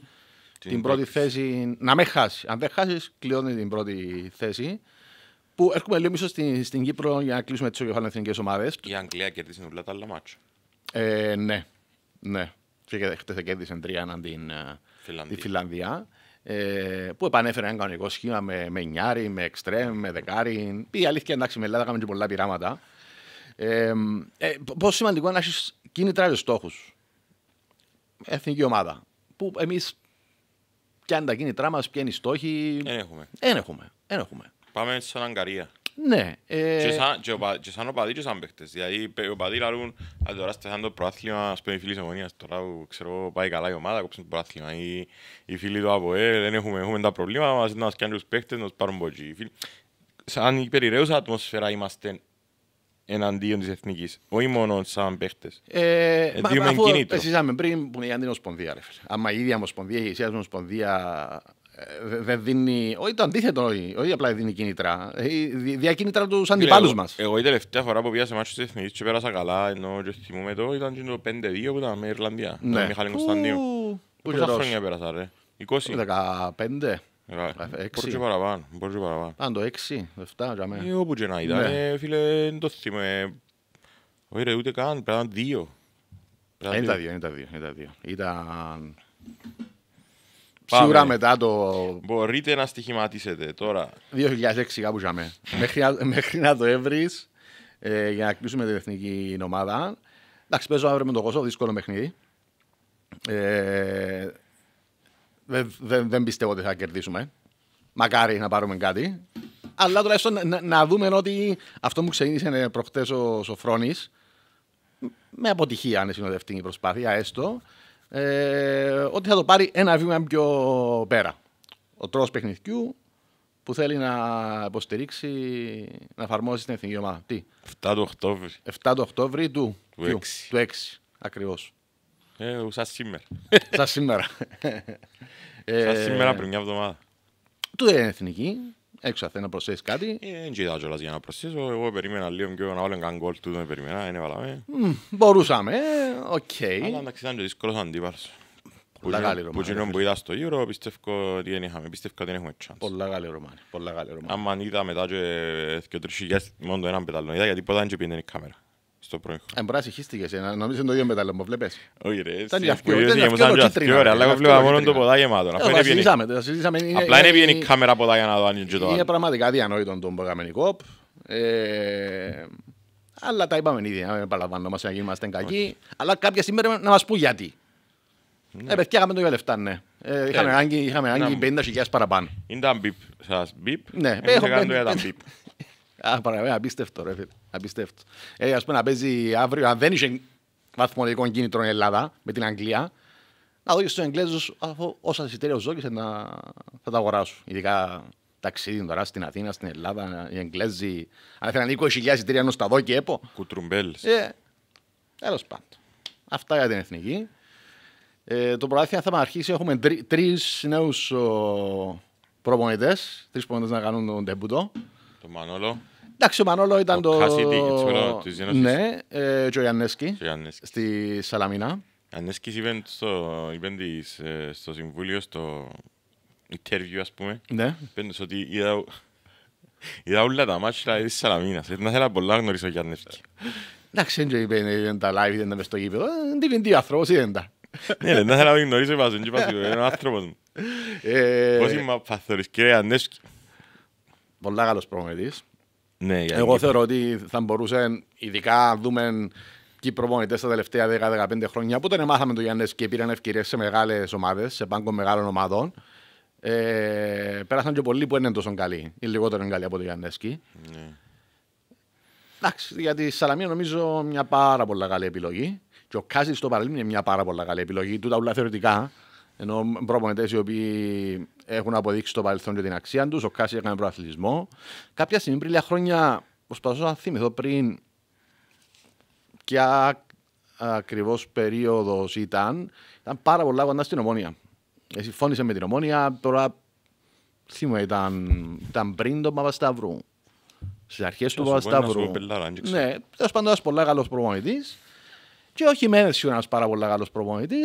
την, την πρώτη θέση. Να με χάσει. Αν δεν χάσεις, κλειώνει την πρώτη θέση. Που έρχομαι λίγο μισό στην, στην Κύπρο για να κλείσουμε τις ογεφάλαιε εθνικές ομάδες. Η Αγγλία κερδίζει την τα άλλα Ε, ναι, ναι. χτε κέρδισε 3 τρία την ε, Τη Φιλανδία. Ε, που επανέφερε ένα κανονικό σχήμα με, με νιάρι, με εξτρέμ, με δεκάρι. Η αλήθεια εντάξει, με Ελλάδα κάνουμε και πολλά πειράματα. Ε, ε, πόσο σημαντικό είναι να έχεις κίνητρα για στόχους. Εθνική ομάδα. Που εμείς, ποια είναι τα κίνητρά μας, ποια είναι οι στόχοι. Δεν έχουμε. έχουμε. Πάμε στην Αγγαρία. Ναι. Ε, και, σαν, και, και οπαδί και σαν παίχτες. Δηλαδή οι οπαδοί λαρούν, αν τώρα στεσάν το προάθλημα, ας πούμε οι φίλοι της τώρα ξέρω πάει καλά η ομάδα, κόψουν το προάθλημα. Οι, οι φίλοι του ΑΠΟΕ δεν έχουμε, έχουμε τα προβλήματα, μας να μας κάνουν τους παίχτες, να τους πάρουν ποτζί. Σαν υπερηρέουσα ατμόσφαιρα είμαστε εναντίον της εθνικής, όχι μόνο σαν παίχτες. Ε, ε, μα, αφού είσαμε πριν που είναι η αντινοσπονδία, ρε φίλε. Άμα η ίδια ομοσπονδία, η ίδια ομοσπονδία ε, δεν δίνει. Όχι το αντίθετο, όχι, όχι απλά δίνει κινητρά. Ε, διακίνητρα του αντιπάλου μας. Εγώ η τελευταία φορά που πήγα σε μάτσο τη Εθνική και πέρασα καλά, ενώ και θυμούμε το ήταν το 5-2 που ήταν με Ιρλανδία. Ναι. Με Μιχάλη Κωνσταντίου. Πόσα χρόνια πέρασα, ρε. 20. 15. Ε, μπορεί και παραπάνω. Αν το 6, 7, για μένα. Εγώ και να ήταν, ναι. φίλε, δεν το θυμούμε. Όχι ρε, ούτε καν, πέραν δύο. Ήταν δύο, ήταν δύο. Ήταν Σίγουρα μετά το. Μπορείτε να στοιχηματίσετε τώρα. 2006 κάπου είχαμε. Ναι. μέχρι, μέχρι να το έβρεις ε, για να κλείσουμε την εθνική ομάδα. Εντάξει, παίζω αύριο με τον Κωσό, δύσκολο παιχνίδι. Ε, δεν, δεν, πιστεύω ότι θα κερδίσουμε. Μακάρι να πάρουμε κάτι. Αλλά τουλάχιστον να, να δούμε ότι αυτό που ξεκίνησε ε, προχτές ο Σοφρόνης με αποτυχία, αν συνοδευτεί η προσπάθεια, έστω ε, ότι θα το πάρει ένα βήμα πιο πέρα. Ο τρόπος παιχνιδιού που θέλει να υποστηρίξει, να εφαρμόσει την εθνική ομάδα. Τι? 7 του Οκτώβρη. 7 του Οκτώβρη του, του 6. Του 6 Ακριβώς. Ε, σαν σήμερα. Σα σήμερα. Σα σήμερα ε, πριν μια εβδομάδα. Του είναι εθνική. Έξαθε να προσθέσεις κάτι. Δεν ε, κοιτάω κιόλας για να προσθέσω. Εγώ περίμενα λίγο και να βάλω καν γκολ του, δεν περίμενα, είναι βαλαμέ. Μπορούσαμε, ε, οκ. Αλλά εντάξει ήταν και δύσκολος αντίπαλος. Πολλά καλή Ρωμάνη. Που γίνον που είδα στο Euro, πιστεύω ότι δεν είχαμε, πιστεύω ότι δεν έχουμε chance. Πολλά καλή Ρωμάνη, πολλά καλή Ρωμάνη. Αν είδα μετά και τρεις χιλιάς μόνο το έναν πεταλόν, είδα γιατί ποτέ δεν πήγαινε η κάμερα στο προϊόν. Αν πράσει να νομίζω είναι το ίδιο που βλέπεις. Όχι ρε, ήταν η αυκαιότητα, αλλά εγώ μόνο το ποδάκι ε, Απλά είναι βγαίνει η κάμερα για να δω αν είναι και το Είναι πραγματικά διανόητο τον προγραμμένη ε, Αλλά τα είπαμε ήδη, να μην να γίνουμε κακοί. Αλλά σήμερα να γιατί. Ναι. Ε, το λεφτά, ναι. Είχαμε ανάγκη παραπάνω. μπιπ, σας μπιπ. Ναι, έχω τα μπιπ. Α, Α Ε, πούμε να παίζει αύριο, αν δεν είσαι βαθμολογικό κίνητρο η Ελλάδα με την Αγγλία, να δω και στους Εγγλέζους όσα εισιτήρια και να... θα τα αγοράσουν. Ειδικά ταξίδι τώρα στην Αθήνα, στην Ελλάδα, οι Εγγλέζοι. Αν ήθελαν 20.000 εισιτήρια ενώ στα δω και έπο. Κουτρουμπέλ. Ε, Τέλος πάντων. Αυτά για την εθνική. Ε, το προάθεια θα αρχίσει. Έχουμε τρεις νέους προπονητές. Τρεις προπονητές να κάνουν τον τεμπουτό. Το Μανόλο. Εντάξει, ο Μανόλο ήταν το. Ναι, ε, και ο Ιαννέσκι στη Σαλαμίνα. Ανέσκης είπε στο, είπε ε, στο συμβούλιο, στο interview ας πούμε, ναι. είπε ότι είδα, είδα όλα τα μάτια της Σαλαμίνας. Δεν ήθελα πολλά να γνωρίσω για Ανέσκη. Εντάξει, δεν είπε, τα live, ήταν στο κήπεδο. Ε, δεν είπε τι άνθρωπος, ήταν τα. Ναι, δεν ναι, ήθελα να γνωρίσω, είπα, δεν είπα, είναι ο άνθρωπος Πώς είμαι παθορής, κύριε Ανέσκη. Πολλά καλός προμετής. Ναι, Εγώ θεωρώ ότι θα μπορούσε, ειδικά αν δούμε και οι προπονητές τα τελευταία 10-15 χρόνια, που τον μάθαμε τον Γιάννης και πήραν ευκαιρίες σε μεγάλες ομάδες, σε πάγκο μεγάλων ομάδων. Ε, πέρασαν και πολλοί που είναι τόσο καλοί ή λιγότερο καλοί από τον Γιάννεσκι. Ναι. Εντάξει, για τη Σαλαμία νομίζω μια πάρα πολύ καλή επιλογή. Και ο Κάζης στο παρελθόν είναι μια πάρα πολύ καλή επιλογή. Τούτα ουλά θεωρητικά. Ενώ προπονητές οι οποίοι έχουν αποδείξει το παρελθόν και την αξία τους, ο Κάσης έκανε προαθλητισμό. Κάποια στιγμή πριν λίγα χρόνια προσπαθώ να θυμηθώ πριν ποια ακριβώς περίοδος ήταν. Ήταν πάρα πολλά κοντά στην ομόνια. Ε, συμφώνησε με την ομόνια, τώρα θυμάμαι ήταν, ήταν πριν τον Παπασταύρου. Στις αρχές του Παπασταύρου. Ναι, τέλος πάντων ένας πολύ καλός προπονητής. Και όχι μένε ένας πάρα πολύ καλός προπονητής.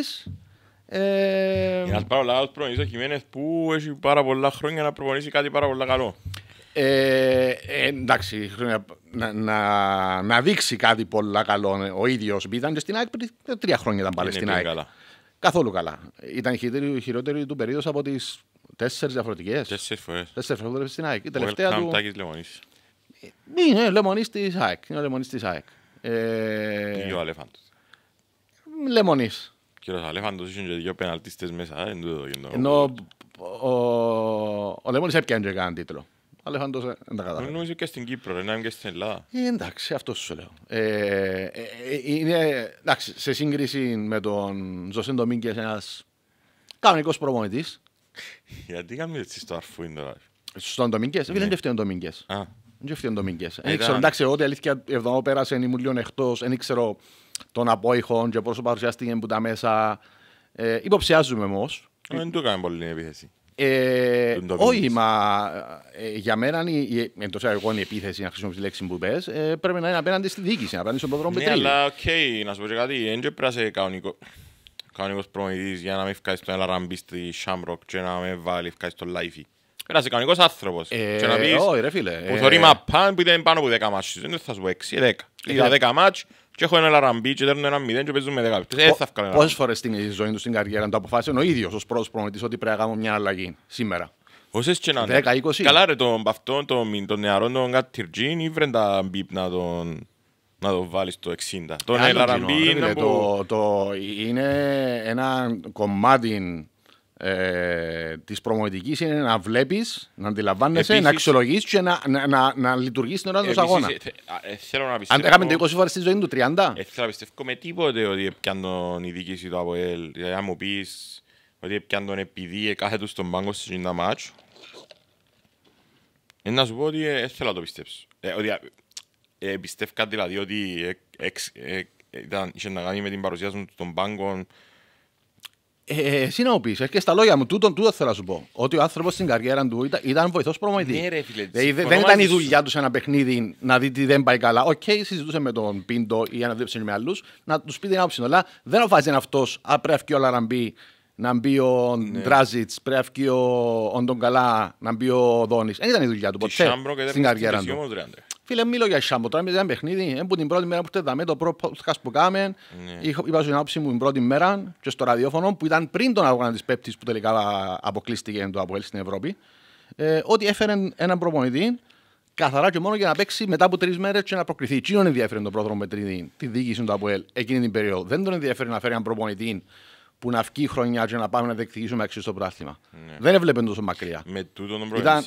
Ένας ε, παρολάγος προπονητής ο Χιμένες που έχει πάρα πολλά χρόνια να προπονήσει κάτι πάρα πολύ καλό. Ε, ε εντάξει, να, να, να, δείξει κάτι πολύ καλό ο ίδιος ήταν και στην ΑΕΚ πριν τρία χρόνια ήταν πάλι στην ΑΕΚ. Καλά. Καθόλου καλά. Ήταν η χειρότερη του περίοδος από τις τέσσερις διαφορετικές. Τέσσερις φορές. Τέσσερις φορές στην ΑΕΚ. Η τελευταία ο του. Τάκης Λεμονής. Είναι λεμονής της ΑΕΚ. Είναι ο λεμονής της ΑΕΚ. Ε κύριος Αλέφαντος είχε και δύο πεναλτίστες μέσα, δεν το Ενώ ο Λεμόνης έπιανε και έναν τίτλο. Ο Αλέφαντος δεν τα κατάλαβε. Νομίζω και στην Κύπρο, να και στην Ελλάδα. Εντάξει, αυτό σου λέω. Ε, ε, ε, είναι, εντάξει, σε σύγκριση με τον Ζωσέν Ντομίνκες, ένας κανονικός προπονητής. Γιατί κάνουμε έτσι στο αρφούιν τώρα. Στον Ντομίνκες, ναι. δεν είναι ο Ντομίνκες. Δεν είναι ο Ντομίνκες. Εντάξει, ό,τι αλήθεια εβδομάδα πέρασε, μου λίγο εκτός, δεν ξέρω των απόϊχων και πόσο παρουσιάστηκε που τα μέσα. Ε, υποψιάζουμε όμως. Ε, δεν το έκανε πολύ την επίθεση. Ε, όχι, μα ε, για μένα η, η, εντός εισαγωγικών η επίθεση, να χρησιμοποιήσει τη λέξη που πες, ε, πρέπει να είναι απέναντι στη διοίκηση, απέναντι στον πρόδρομο Πετρέλη. Ναι, αλλά οκ, okay, να σου πω και κάτι, δεν πρέπει κανονικό, κανονικός για να με τον Έλα Ελαραμπή στη Σαμπροκ και να με βάλει ευκάσει στον Λάιφι. Ένα κανονικός άνθρωπος. Ε, και να πεις, όχι ρε φίλε. Που ε... θωρεί μαπάν που ήταν πάνω από 10 μάτσες, δεν θα σου πω 6, 10. Ε, Είδα 10 μάτσες, και έχω ένα λαραμπί και δέρνω ένα μηδέν και παίζουμε ε, θα δεκαπτές. Πόσες φορές στην ζωή του στην καριέρα το αποφάσισε ο ίδιος ως πρώτος προμονητής ότι πρέπει να κάνω μια αλλαγή σήμερα. Όσες και να είναι. 10-20. Καλά ρε τον παυτό, τον, τον νεαρό, τον Καττιρτζίν ή βρεν τα μπιπ να τον... Να το βάλεις το 60. Τον Ελαραμπή είναι... Το, το, είναι ένα κομμάτι ε, της προμονητική είναι να βλέπεις, να αντιλαμβάνεσαι, Επίσης, να αξιολογείς και να, να, να, να λειτουργείς στην ώρα του αγώνα. Ε, θε, ε, να Αν δεν το 20 φορέ στη ζωή του, 30. Ε, θέλω να πιστεύω με τίποτε ότι έπιαν τον η διοίκηση του ελ. Δηλαδή, αν μου πεις ότι έπιαν τον επειδή κάθε του στον πάγκο σε ένα μάτσο. Ε, να σου πω ότι ε, θέλω να το πιστέψω. Ε, ότι, ε, δηλαδή ότι ε, ε, είχε να κάνει με την παρουσία στον πάγκων ε, ε, εσύ να μου πεις, ε, και στα λόγια μου, τούτον τούτο θέλω να σου πω. Ότι ο άνθρωπος στην καριέρα του ήταν, ήταν βοηθός προμηθευτή. Ναι, δεν ήταν η δουλειά τους σε ένα παιχνίδι να δει τι δεν πάει καλά. Οκ, συζητούσε με τον Πίντο ή να με άλλους, να τους πει την άποψη. Αλλά δεν αποφάσισε αυτό, απρέφει όλα να μπει. Να μπει ο ναι. Ντράζιτ, πρέπει ο Ντογκαλά, να μπει ο Δόνης. Δεν ήταν η δουλειά του ποτέ στην καριέρα του. Φίλε, μιλώ για σάμπο. Τώρα μιλάμε παιχνίδι. Έμπου την πρώτη μέρα που ήρθαμε, το πρώτο podcast που κάμε, ναι. είπα στην άποψη μου την πρώτη μέρα και στο ραδιόφωνο που ήταν πριν τον αγώνα της Πέπτης που τελικά αποκλείστηκε το Αποέλ στην Ευρώπη. Ε, ότι έφερε έναν προπονητή καθαρά και μόνο για να παίξει μετά από τρεις μέρες και να προκριθεί. Τι τον ενδιαφέρει τον πρόδρομο Μετρίδη, τη διοίκηση του Αποέλ εκείνη την περίοδο. Δεν τον ενδιαφέρει να φέρει έναν προπονητή που να βγει χρονιά και να πάμε να διεκδικήσουμε αξίω το Ναι. Δεν έβλεπε τόσο μακριά. Με τούτον τον Ήταν...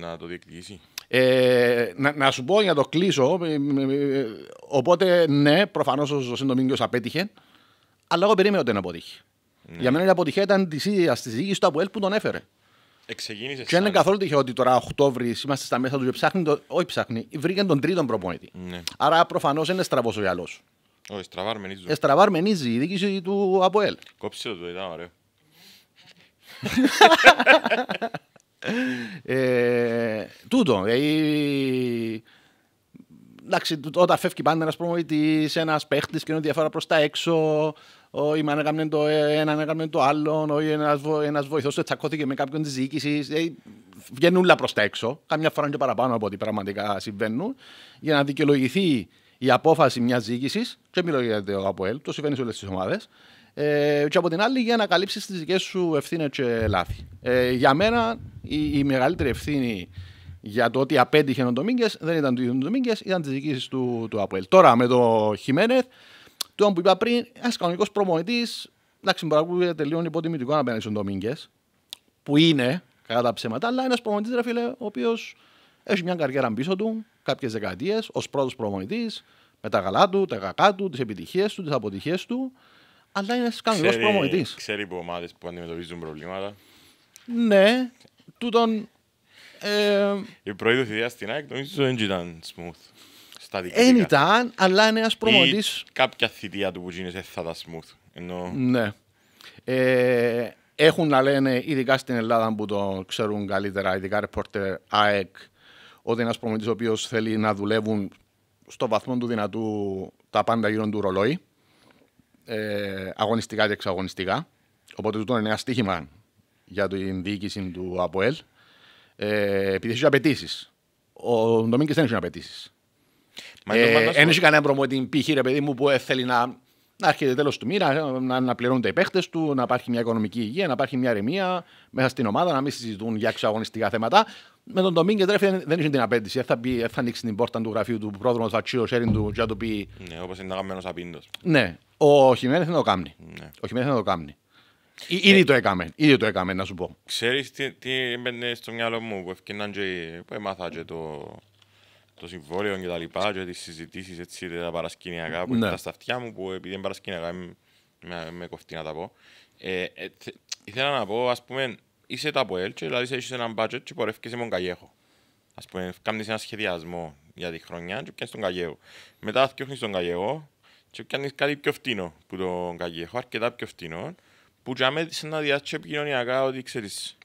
να το διεκδικήσει. Ε, να, να, σου πω για το κλείσω. Ε, ε, οπότε, ναι, προφανώς ο Ζωσή Ντομίνγκος απέτυχε. Αλλά εγώ περίμενα ότι δεν αποτύχει. Ναι. Για μένα η αποτυχία ήταν τη ίδια τη διοίκηση του Αποέλ που τον έφερε. Εξεγίνησε. Και δεν είναι καθόλου τυχαίο ότι τώρα Οκτώβρη είμαστε στα μέσα του και ψάχνει. Το... Όχι ψάχνει, Βρήκαν τον τρίτον προπονητή. Ναι. Άρα προφανώς είναι στραβός ο γυαλός. Όχι, στραβάρμενίζει. Ε, στραβάρμενίζει η διοίκηση του Αποέλ. Κόψε το, ήταν ωραίο. Ε, τούτο. Ε, εντάξει, όταν φεύγει πάντα ένας προμονητή, ένας παίχτης και είναι διαφορά προς τα έξω, ο Ιμαν έκανε το έναν, έκανε το άλλον, ο ένας βοηθός του τσακώθηκε με κάποιον της διοίκησης. Ε, βγαίνουν όλα προς τα έξω, καμιά φορά και παραπάνω από ό,τι πραγματικά συμβαίνουν, για να δικαιολογηθεί η απόφαση μιας διοίκησης. Και μιλώ για το ΑΠΟΕΛ, το συμβαίνει σε όλες τις ομάδες. Ε, και από την άλλη για να καλύψεις τις δικές σου ευθύνες και λάθη. Ε, για μένα η, η μεγαλύτερη ευθύνη για το ότι απέτυχε ο Ντομίνγκες δεν ήταν του ίδιου Ντομίνγκες, ήταν της δική του, του Απόελ. Τώρα με το Χιμένεθ, το που είπα πριν, ένας κανονικός προμονητή. Εντάξει, μπορεί να ακούγεται τελείως υποτιμητικό απέναντι στον Ντομίνγκες, που είναι κατά τα ψέματα, αλλά ένας προμονητή, ρε ο οποίος έχει μια καριέρα πίσω του, κάποιες δεκαετίες, ως πρώτος προμονητή, με τα γαλά του, τα κακά του, τις επιτυχίες του, τις αποτυχίες του αλλά είναι καλό προμονητή. Ξέρει που ομάδε που αντιμετωπίζουν προβλήματα. Ναι, τούτον. Ε, η πρώτη του θητεία στην ΑΕΚ νομίζω δεν ήταν smooth. Δεν ήταν, αλλά είναι ένας προμονητή. Κάποια θητεία του που γίνεται θα ήταν smooth. Ενώ... Ναι. Ε, έχουν να λένε, ειδικά στην Ελλάδα που το ξέρουν καλύτερα, ειδικά ρεπόρτερ ΑΕΚ, ότι ένα προμονητή ο οποίος θέλει να δουλεύουν στο βαθμό του δυνατού τα πάντα γύρω του ρολόι ε, αγωνιστικά και εξαγωνιστικά. Οπότε τούτο είναι ένα στοίχημα για την διοίκηση του ΑΠΟΕΛ. Ε, επειδή έχει απαιτήσεις. Ο Ντομίνκη δεν έχει απαιτήσεις. Ε, δεν έχει κανένα την π.χ. ρε παιδί μου που θέλει να, να έρχεται τέλος του μήνα, να, να πληρώνονται οι παίχτες του, να υπάρχει μια οικονομική υγεία, να υπάρχει μια ηρεμία μέσα στην ομάδα, να μην συζητούν για εξαγωνιστικά θέματα. Με τον Ντομίνκε δεν, δεν είχε την απέτηση. Ε, θα, ε, θα ανοίξει την πόρτα του γραφείου του πρόδρομο Βατσίου Σέριν του για να πει. Ναι, όπως είναι αγαπημένο Ναι, ο Χιμένες είναι το κάνει. Ναι. Ο Χιμένες το κάνει. Ήδη ε, το έκαμε, ήδη το έκαμε να σου πω. Ξέρεις τι, τι έμπαινε στο μυαλό μου που ευκαινάν και που έμαθα και το, το συμβόλαιο και τα λοιπά και τις συζητήσεις έτσι τα παρασκηνιακά που ναι. ήταν στα αυτιά μου που επειδή είναι παρασκηνιακά ε, με, με κοφτεί να τα πω. Ε, ε, θε, ήθελα να πω ας πούμε είσαι τα από έλτσε, δηλαδή είσαι έναν μπάτζετ και πορεύκεσαι με τον Καγέχο. Ας πούμε κάνεις ένα σχεδιασμό για τη χρονιά και πιάνεις τον Καγέχο. Μετά θυκιώχνεις τον Καγέχο και κάνεις κάτι πιο φτηνό που τον κακή. Έχω αρκετά πιο φτηνό που για μένα σε ένα διάστημα επικοινωνιακά ότι ξέρεις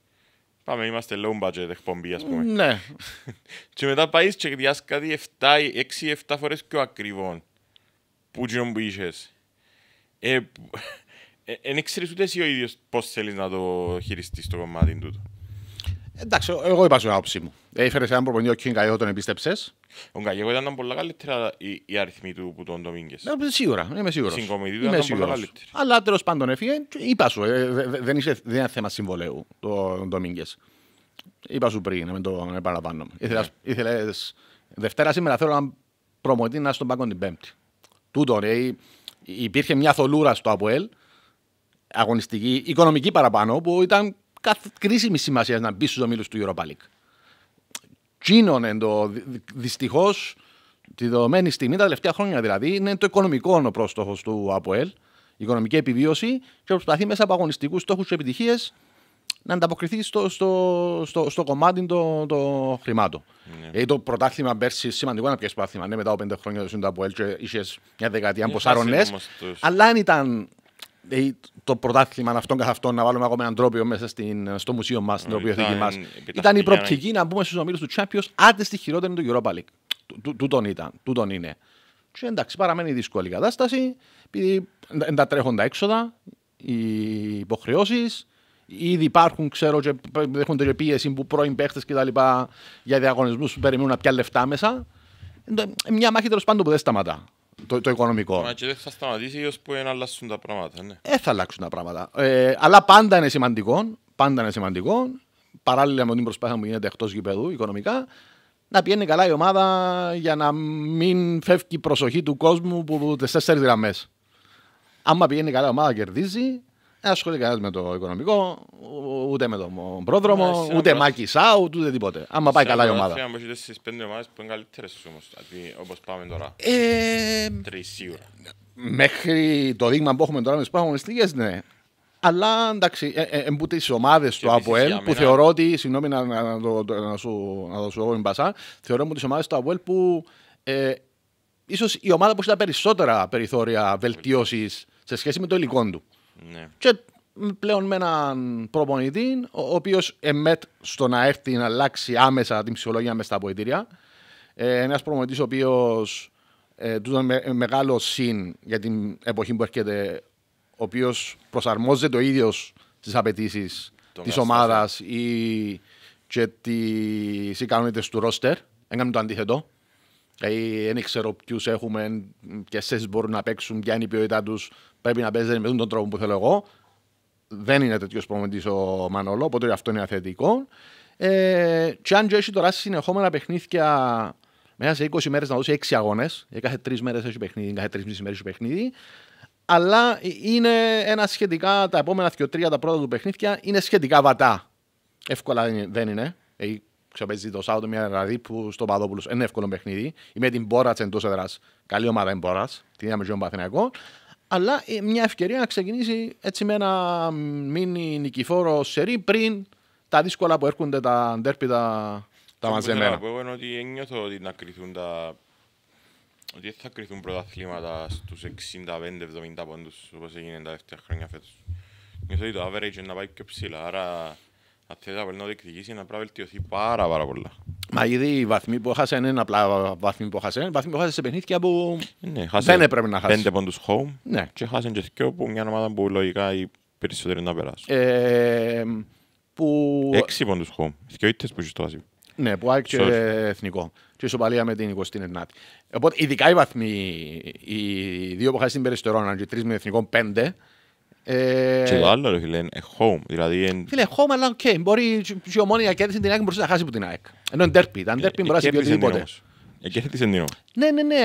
Πάμε, είμαστε low budget εκπομπή, ας πούμε. Ναι. και μετά πάεις και διάσκεις κάτι 6-7 φορές πιο ακριβό που γίνον που είχες. Δεν ε, ε, ε, ξέρεις ούτε εσύ ο ίδιος πώς θέλεις να το χειριστείς το κομμάτι τούτο. Εντάξει, εγώ είπα στην άποψή μου. Έφερε έναν προπονιό ο Κιν τον επίστεψες. Ο Γκαγιέγο ήταν πολύ καλύτερα η, αριθμή του που τον Ντομίνγκες. Ναι, σίγουρα, είμαι σίγουρος. Συγκομιδή του πολύ καλύτερη. Αλλά τέλος πάντων έφυγε. Είπα σου, ε, δεν, είσαι, είναι θέμα συμβολέου το Ντομίνγκες. Είπα σου πριν, με το επαναλαμβάνω. Ήθελες. Ναι. Δευτέρα σήμερα θέλω να προμοτεί να στον πάγκο την Πέμπτη. Τούτο ρε. Υπήρχε μια θολούρα στο Αποέλ, αγωνιστική, οικονομική παραπάνω, που ήταν κάθε κρίσιμη σημασία να μπει στους ομίλους του Europa League. Τσίνον το δυστυχώς τη δεδομένη στιγμή, τα τελευταία χρόνια δηλαδή, είναι το οικονομικό ο πρόστοχο του ΑΠΟΕΛ, οικονομική επιβίωση και προσπαθεί μέσα από αγωνιστικούς στόχους και επιτυχίες να ανταποκριθεί στο, στο, στο, στο κομμάτι των το, χρημάτων. Ναι. Ε, το πρωτάθλημα πέρσι, σημαντικό να πιέσεις πρωτάθλημα. Ναι, μετά από πέντε χρόνια το Σύντα από είχες μια δεκαετία από σάρωνε. Αλλά αν ήταν το πρωτάθλημα αυτόν καθ' αυτόν να βάλουμε ακόμα έναν τρόπιο μέσα στην, στο μουσείο μας, ναι, στην οπιοθήκη μα. Ήταν η προοπτική να μπούμε στους ομίλους του Champions, άντε στη χειρότερη του Europa League. Τούτον ήταν, τούτον είναι. Και εντάξει, παραμένει δύσκολη η κατάσταση, επειδή δεν τα τρέχοντα έξοδα, οι υποχρεώσεις, ήδη υπάρχουν, ξέρω, και έχουν πίεση που πρώην παίχτες κτλ. για διαγωνισμούς που περιμένουν να πιάνουν λεφτά μέσα. Μια μάχη τέλος πάντων που δεν σταματά το, το οικονομικό. Μα και δεν θα σταματήσει που να αλλάξουν τα πράγματα. Ναι. Ε, θα αλλάξουν τα πράγματα. Ε, αλλά πάντα είναι σημαντικό, πάντα είναι σημαντικό, παράλληλα με την προσπάθεια που γίνεται εκτός γηπεδού οικονομικά, να πηγαίνει καλά η ομάδα για να μην φεύγει η προσοχή του κόσμου που τι τέσσερις γραμμές. Άμα πηγαίνει καλά η ομάδα, κερδίζει. Δεν ασχολείται κανένας με το οικονομικό, ούτε με τον πρόδρομο, ναι, ούτε Μάκη Σάουτ, ούτε τίποτε. Άμα πάει καλά η ομάδα. μπορείτε να μπορείτε στι πέντε ομάδες που είναι καλύτερες όμως, δηλαδή, όπως πάμε τώρα. Ε, Τρεις σίγουρα. Μέχρι το δείγμα που έχουμε τώρα με τις στιγμέ, ναι. Αλλά εντάξει, εμπούτε ε, τις ομάδες του ΑΠΟΕΛ που θεωρώ ότι. Συγγνώμη να, να, σου, να μπασά. Θεωρώ ότι τις ομάδες του ΑΠΟΕΛ που ε, η ομάδα που έχει τα περισσότερα περιθώρια βελτίωσης σε σχέση με το υλικό του. Ναι. Και πλέον με έναν προπονητή, ο οποίος εμέτ στο να έρθει να αλλάξει άμεσα την ψυχολογία μέσα στα αποϊτήρια. Ε, Ένας προπονητής ο οποίος ε, του ήταν μεγάλο συν για την εποχή που έρχεται, ο οποίος προσαρμόζεται το ίδιος στις απαιτήσεις τη ομάδας ή και τις ικανότητες του ρόστερ. Έκανε το αντίθετο. Δηλαδή, δεν ξέρω ποιους έχουμε, ποιες θέσεις μπορούν να παίξουν, ποια είναι η ποιότητά τους, Πρέπει να παίζει με τον τρόπο που θέλω εγώ. Δεν είναι τέτοιος προμονητή ο Μανολό, οπότε αυτό είναι αθετικό. Ε, και αν έχει τώρα συνεχόμενα παιχνίδια μέσα σε 20 μέρες να δώσει 6 αγώνε, για ε, κάθε 3 μέρες έχει παιχνίδι, κάθε 3,5 μέρες έχει παιχνίδι. Αλλά είναι ένα σχετικά, τα επόμενα 2-3 τα πρώτα του παιχνίδια είναι σχετικά βατά. Εύκολα δεν είναι. Ε, το Σάουτο μια δηλαδή που στο Παδόπουλος είναι εύκολο παιχνίδι. Είμαι την Μπόρατ εντός έδρας. Καλή ομάδα είναι Μπόρατ. Την είδαμε και τον Παθηνακό αλλά ε, μια ευκαιρία να ξεκινήσει έτσι με ένα μίνι νικηφόρο σερή πριν τα δύσκολα που έρχονται τα αντέρπιτα τα, μαζεμένα. που εγώ είναι ότι νιώθω ότι να κρυθούν τα... ότι θα κρυθούν πρωταθλήματα στους 65-70 πόντους όπως έγινε τα δεύτερα χρόνια φέτος. Νιώθω ότι το average είναι να πάει πιο ψηλά, άρα αν θέλει να να διεκδικήσει να πρέπει να βελτιωθεί πάρα, πάρα πολλά. Μα ήδη οι βαθμοί που έχασε είναι απλά βαθμοί που έχασε. Βαθμοί που έχασε σε παιχνίδια που ναι, δεν έπρεπε να χάσει. Πέντε πόντους home ναι. και χάσε και δυο που μια ομάδα που λογικά οι περισσότεροι να περάσουν. Ε, που... Έξι πόντους home. Δυο ήττες που ζητώ Ναι, που άρχισε και εθνικό. Και ισοπαλία με την 29η. Οπότε ειδικά οι βαθμοί, οι δύο που χάσει την Περιστερόνα και τρεις με εθνικό πέντε, ε, Και το άλλο ρε φίλε, είναι home. Δηλαδή, εν... Φίλε, home, αλλά οκ. Okay. Μπορεί η ομόνια κέρδισε την ΑΕΚ μπορούσε να χάσει από την ΑΕΚ. Ενώ είναι derby. Ήταν derby, μπορείς να ε, συμβεί οτιδήποτε. Εγκαθέτησε Νίρο. Ναι, ναι, ναι.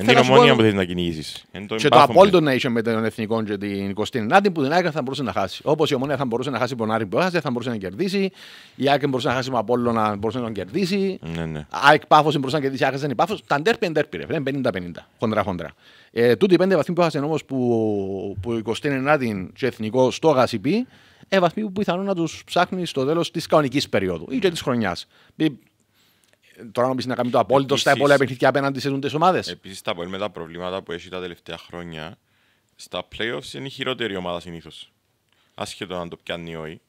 Είναι μόνη που θέλει να κυνηγήσει. Και το απόλυτο να είσαι με τον εθνικό και την 29η που την Άκρη θα μπορούσε να χάσει. Όπως η Ομόνια θα μπορούσε να χάσει τον Άρη που θα μπορούσε να κερδίσει. Η Άκρη μπορούσε να χάσει τον Απόλυτο να μπορούσε να τον κερδίσει. Ναι, ναι. Άικ μπορούσε να κερδίσει, δεν είναι πάθος. Τα ντέρπι εντέρπι. Είναι 50-50. Χοντρά-χοντρά. Ε, τούτη πέντε βαθμοί που έχασε όμως που, που 29η και εθνικό στο Γασιπί ε, βαθμοί που πιθανόν να τους ψάχνει στο τέλος της κανονικής περίοδου ή και της χρονιάς. Ε, Τώρα πει να κάνει το απόλυτο στα πολλά παιχνίδια απέναντι σε τι ομάδες. Επίσης, τα πολύ με τα προβλήματα που έχει τα τελευταία χρόνια στα playoffs είναι η χειρότερη ομάδα συνήθως. Άσχετο αν το πιάνει ή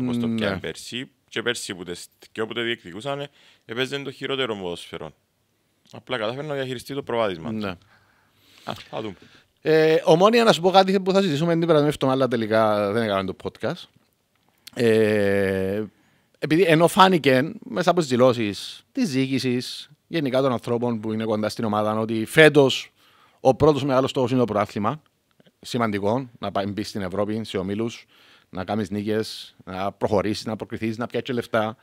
Όπως το πιάνει ναι. πέρσι. Και πέρσι που και όποτε διεκδικούσαν, έπαιζε το χειρότερο ποδοσφαιρό. Απλά κατάφερε να διαχειριστεί το προβάδισμα. Ναι. Α, θα δούμε. Ε, ομόνια, να σου πω κάτι που θα συζητήσουμε την περασμένη εβδομάδα, αλλά τελικά δεν έκανα το podcast. Ε, επειδή ενώ φάνηκε μέσα από τις δηλώσεις της διοίκησης, γενικά των ανθρώπων που είναι κοντά στην ομάδα, ότι φέτος ο πρώτος μεγάλος στόχος είναι το πρωτάθλημα. Σημαντικό να πάει μπει στην Ευρώπη, σε ομίλους, να κάνεις νίκες, να προχωρήσεις, να προκριθείς, να πιάσεις λεφτά.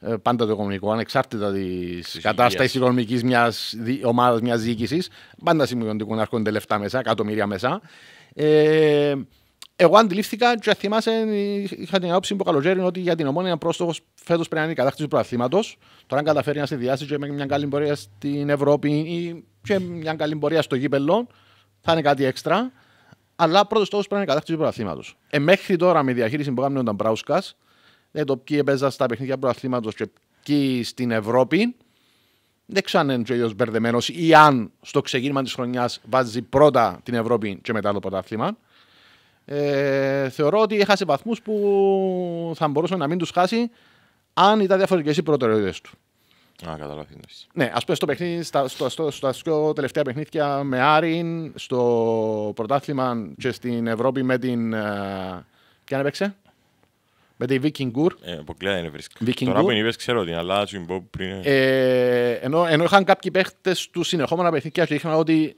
Ε, πάντα το οικονομικό, ανεξάρτητα της κατάσταση οικονομικής μιας ομάδας, μιας διοίκησης. Πάντα σημαντικό να έρχονται λεφτά μέσα, εκατομμύρια μέσα. Ε, εγώ αντιλήφθηκα και θυμάσαι, είχα την άποψη που καλοκαίρι ότι για την ομόνια πρόστοχος φέτος πρέπει να είναι η κατάκτηση του πρωταθλήματο. Τώρα, αν καταφέρει να συνδυάσει και με μια καλή πορεία στην Ευρώπη ή και μια καλή πορεία στο γήπελο, θα είναι κάτι έξτρα. Αλλά πρώτος στόχος πρέπει να είναι η κατάκτηση του πρωταθλήματο. Ε, μέχρι τώρα, με διαχείριση που έκανε ο Νταμπράουσκα, ε, το ποιοι έπαιζαν στα παιχνίδια πρωταθλήματο και ποιοι στην Ευρώπη, δεν ξέρω αν είναι ο ίδιος μπερδεμένος ή αν στο ξεκίνημα της χρονιάς βάζει πρώτα την Ευρώπη και μετά το πρωτάθλημα. Ε, θεωρώ ότι έχασε βαθμούς που θα μπορούσε να μην τους χάσει αν ήταν διαφορετικές οι προτεραιότητες του. Α, καταλαβαίνω. Ναι, ας πούμε στο παιχνίδι, στα, στο, στο, τελευταία παιχνίδια με Άριν, στο πρωτάθλημα και στην Ευρώπη με την. Ε, έπαιξε? Με τη Viking Gur. Ε, αποκλειά Τώρα που είναι είπες ξέρω ότι αλλά πριν... Ε, ενώ, είχαν κάποιοι παίχτες του συνεχόμενα παιχνίδια και είχαν ότι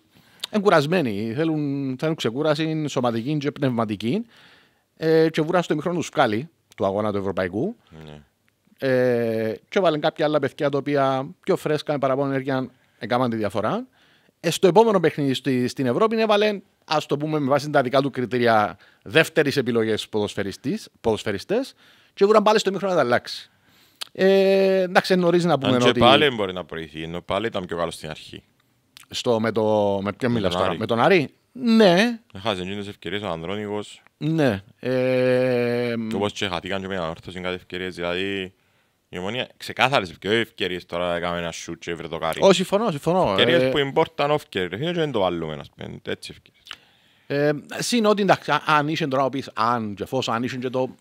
εγκουρασμένοι. Θέλουν, θέλουν ξεκούραση σωματική και πνευματική. Ε, και βουρά στο μικρό του σκάλι του αγώνα του Ευρωπαϊκού. Ναι. Ε, και βάλουν κάποια άλλα παιδιά τα οποία πιο φρέσκα με παραπάνω ενέργεια έκαναν τη διαφορά. Ε, στο επόμενο παιχνίδι στη, στην Ευρώπη έβαλε, ας το πούμε με βάση τα δικά του κριτήρια, δεύτερης επιλογέ ποδοσφαιριστές. Και βουρά πάλι στο μικρό να τα αλλάξει. Ε, εντάξει, νωρίς να πούμε. Αν και ότι... πάλι μπορεί να προηγηθεί, ενώ πάλι ήταν πιο καλό στην αρχή. Στο, με, το, με ποιον μιλάς τώρα, με τον Αρή. Ναι. Έχασε εκείνες ευκαιρίες ο Ανδρόνικος. Ναι. Ε, και όπως και χαθήκαν και με ανόρθωσαν κάτι ευκαιρίες, δηλαδή... Η ομονία ξεκάθαρες σε ποιο ευκαιρίες τώρα να έκαμε ένα σούτ και βρετοκάρι. Όχι, συμφωνώ, συμφωνώ. Ευκαιρίες ε... που importan off care. δεν είναι το άλλο ας πούμε, έτσι ευκαιρίες. Ε, Συν ότι εντάξει, αν είσαι τώρα πεις, αν και εφόσον, αν είσαι και το,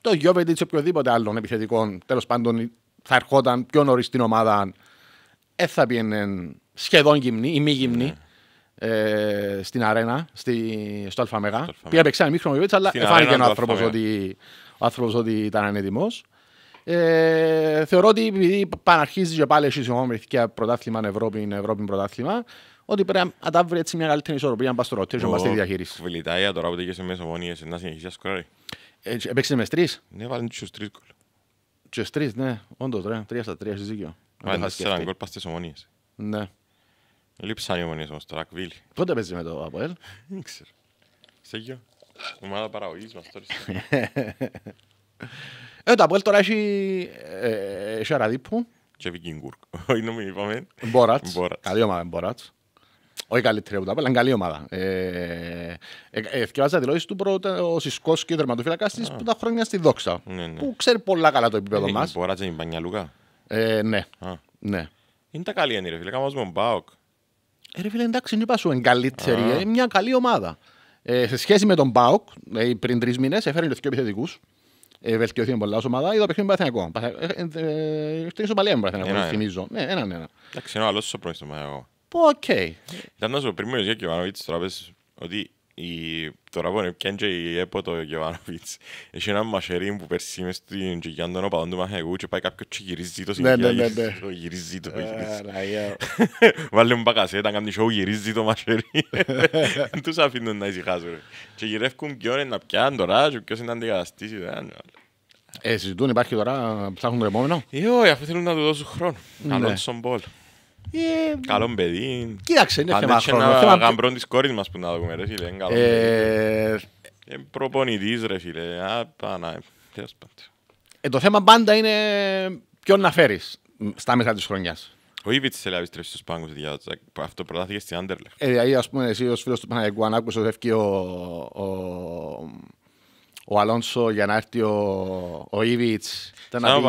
το γιόπεδι της οποιοδήποτε άλλον επιθετικό, τέλος πάντων θα ερχόταν πιο νωρίς στην ομάδα, ε, θα πήγαινε σχεδόν γυμνή ή μη γυμνή. Ναι. Ε, στην αρένα, στη, στο ΑΜΕΓΑ. Πήγα παίξει ένα μικρό έτσι, αλλά φάνηκε ο άνθρωπο ότι, ότι, ήταν ανέτοιμος. Ε, θεωρώ ότι επειδή παναρχίζει και πάλι η ομόμπριχτική πρωτάθλημα Ευρώπη, Ευρώπη πρωτάθλημα, ότι πρέπει να τα βρει έτσι μια καλύτερη ισορροπία να πας στο ρωτήριο και να πας στη διαχείριση. Φιλιτάια τώρα που τέγεσαι μέσα εσύ να συνεχίσεις να σκοράρεις. Ε, έπαιξε με τρεις. Ναι, βάλει τους τρεις κολ. Τους τρεις, ναι, όντως, τρία στα τρία, έχει δίκιο. Βάλει έναν κολ πα στι ομονίε. Ναι. Λείψαν οι ομονίες μας τώρα κβίλη. Πότε παίζει με το ΑΠΟΕΛ? Δεν ξέρω. Ξέγιο. Ομάδα παραγωγής μας τώρα. Ε, το ΑΠΟΕΛ τώρα έχει... Ε, έχει αραδίπου. Και Βικίνγκουρκ. Όχι νομίζω είπαμε. Μπόρατς. Καλή ομάδα Μπόρατς. Όχι καλύτερη από τα ΑΠΟΕΛ, είναι καλή ομάδα. Ευκαιάζα ε, ε, δηλώσεις του πρώτα ο Σισκός και ο τερματοφύλακας της που τα χρόνια στη Δόξα. Ναι, ναι. Που ξέρει πολλά καλά το επίπεδο μας. Μπόρατς είναι η Πανιαλούκα. Ναι. ναι. Είναι τα καλή φίλε, με τον Μπάοκ. Ε, ρε φίλε, εντάξει, είναι είπα σου είναι Είναι μια καλή ομάδα. Ε, σε σχέση με τον Μπάουκ, ε, πριν τρεις μήνες έφερε τους πιο επιθετικούς. Ε, βελτιωθεί πολλά ως ομάδα. Είδα παιχνίδι με Παθηνακό. Στην ε, ε, ε, στο παλιά μου Παθηνακό, θυμίζω. Ναι, έναν ένα. Εντάξει, ενώ ο άλλο ο πρώην στο Παθηνακό. Οκ. Ήταν να σου πριν μιλήσω για Κιβάνοβιτ, τώρα πες ότι η, το ραβόν και η ΕΠΟ το Γεωάνοβιτς. Έχει ένα μαχαιρί που πέρσι είμαι στην κυγιάν των του Μαχαιγού και πάει κάποιος και γυρίζει το συνήθεια. Ναι, ναι, ναι. ναι. Το γυρίζει το. Ε, Βάλε μου πακασέτα, κάνει σοου, γυρίζει το μαχαιρί. Τους αφήνουν να ησυχάσουν. Και γυρεύκουν ποιον είναι να πιάνουν τώρα και ποιος είναι να αντικαταστήσει. Ε, συζητούν, υπάρχει τώρα, ψάχνουν το επόμενο. Ε, όχι, αφού θέλουν να του δώσουν χρόνο. Αλόνσον ναι. Μπόλ. Ε, καλό παιδί. Κοίταξε, είναι θέμα χρόνου. Αν ένα γαμπρό της κόρης μας που να δούμε, ρε φίλε. Είναι ε, ε... Ε, προπονητής, ρε φίλε. Α, πανά, ε, το θέμα πάντα είναι ποιον να φέρεις στα μέσα της χρονιάς. Ο Ήβιτς σε να επιστρέψει στους πάγκους, διάβαζα. Αυτό προτάθηκε στην Άντερλεχ. Ε, δηλαδή, ας πούμε, εσύ ως φίλος του Παναγιακού, αν άκουσες ο, ο Αλόνσο για να έρθει ο, ο Ήβιτς. Σαν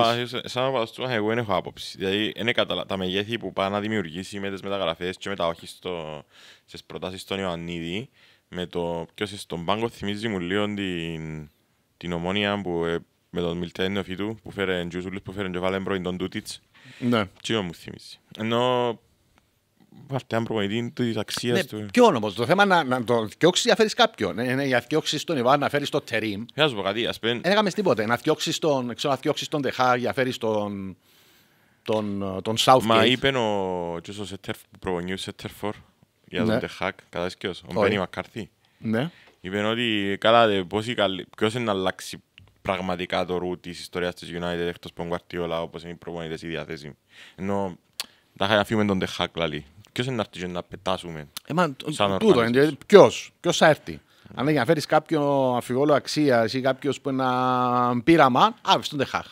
να πάω στον εγώ δεν έχω άποψη. Δηλαδή είναι καταλα... τα μεγέθη που πάνε να δημιουργήσει με τις μεταγραφές και μετά όχι στο... στις προτάσεις των Ιωαννίδη με το ποιος στον πάγκο θυμίζεις μου λίγο την, την ομόνια που ε, με τον Μιλτένοφι φιτού που φέρε Τζουσούλης που φέρε και βάλε τον Τούτιτς. Ναι. Τι μου θυμίζεις. Ενώ Βάρτε έναν προπονητή της αξίας ναι, του. Ποιον όμως, το θέμα να, να το διώξεις για φέρεις κάποιον. Ε, ναι, για διώξεις τον Ιβάν, να φέρεις τον Τερίμ. Θα σου πω κάτι, ας πέν... Δεν έκαμες τίποτε. Να διώξεις τον, ξέρω, να διώξεις τον Δεχά, για φέρεις τον, τον, τον Southgate. Μα είπε ο, και στο Σετερ, προπονιού Σετερφορ, για τον ναι. Τεχάκ, κατάς ποιος, ο Μπένι Μακάρθη. Ναι. Είπε ότι καλά, ποιος είναι να αλλάξει πραγματικά το ρου της ιστορίας της United εκτός από τον Guardiola όπως είναι οι προπονητές οι διαθέσιμοι. Ενώ τα χαρά αφήνουμε τον Τεχάκ λαλή. Ποιος είναι να να πετάσουμε ε, μα, σαν τούτο, δηλαδή, ποιος, ποιος θα έρθει. Mm. Αν για φέρεις κάποιο αμφιβόλο αξίας ή κάποιος που είναι ένα πείραμα, άβες τον Τεχάχ.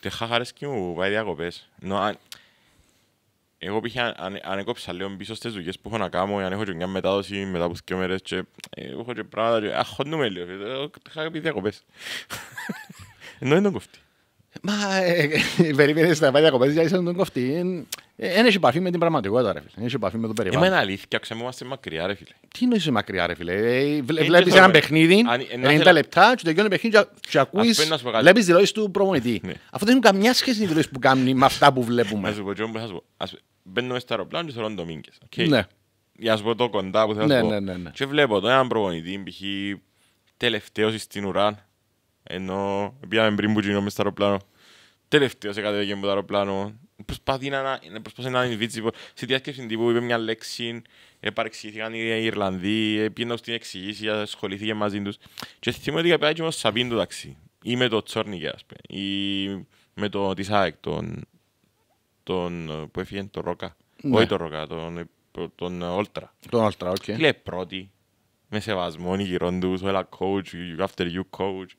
Τεχάχ αρέσκει μου, πάει διακοπές. Εγώ πήγα, αν, αν έκοψα λίγο πίσω στις δουλειές που έχω να κάνω, αν έχω και μια μετάδοση μετά από δύο μέρες και ε, έχω και πράγματα και αχωνούμε λίγο, ε, Τεχάχ πει διακοπές. Ενώ είναι κοφτή. Μα η ε, ε, περίπτωση στα παλιά κοπέδια δηλαδή ήσαν τον κοφτή. Δεν ε, έχει επαφή με την πραγματικότητα, ρε φίλε. Δεν έχει επαφή με το περιβάλλον. Είμαι αλήθεια, ξέμαστε μακριά, ρε φίλε. Τι νοεί μακριά, ρε φίλε. Βλέπει ένα παιχνίδι, 90 λεπτά, του τελειώνει παιχνίδι, και ακούει. Βλέπεις δηλώσεις του προμονητή. Ναι. Αυτό δεν έχουν καμιά σχέση με δηλώσεις που κάνουν με αυτά που βλέπουμε. Α πω, Τζόμπο, ας πω. Μπαίνω στο αεροπλάνο και θεωρώ ντομίνκε. Ναι. Για να σου πω το κοντά που θέλω να πω. Ναι, και βλέπω το έναν προμονητή, π.χ. τελευταίος στην ουρά, ενώ πήγαμε πριν που γίνομαι στο αεροπλάνο. Τελευταίος εκατέβηκε από το αεροπλάνο. Προσπάθησε να, προσπάθησε να ανεβίτσει. Στη διάσκεψη τύπου είπε μια λέξη, παρεξηγήθηκαν οι Ιρλανδοί, πήγαινε στην εξηγήση, ασχολήθηκε μαζί τους. Και θυμούμαι ότι είχα πέρα και με το το ταξί, ή με το Τσόρνικε, ας πούμε, ή με το Τισάεκ, τον, τον που έφυγε, τον Ρόκα. Ναι. Όχι τον Ρόκα, τον, τον Όλτρα. Τον Όλτρα, οκ. Okay. Λέει πρώτη, με σεβασμό, οι γυρών τους, όλα coach, after you coach.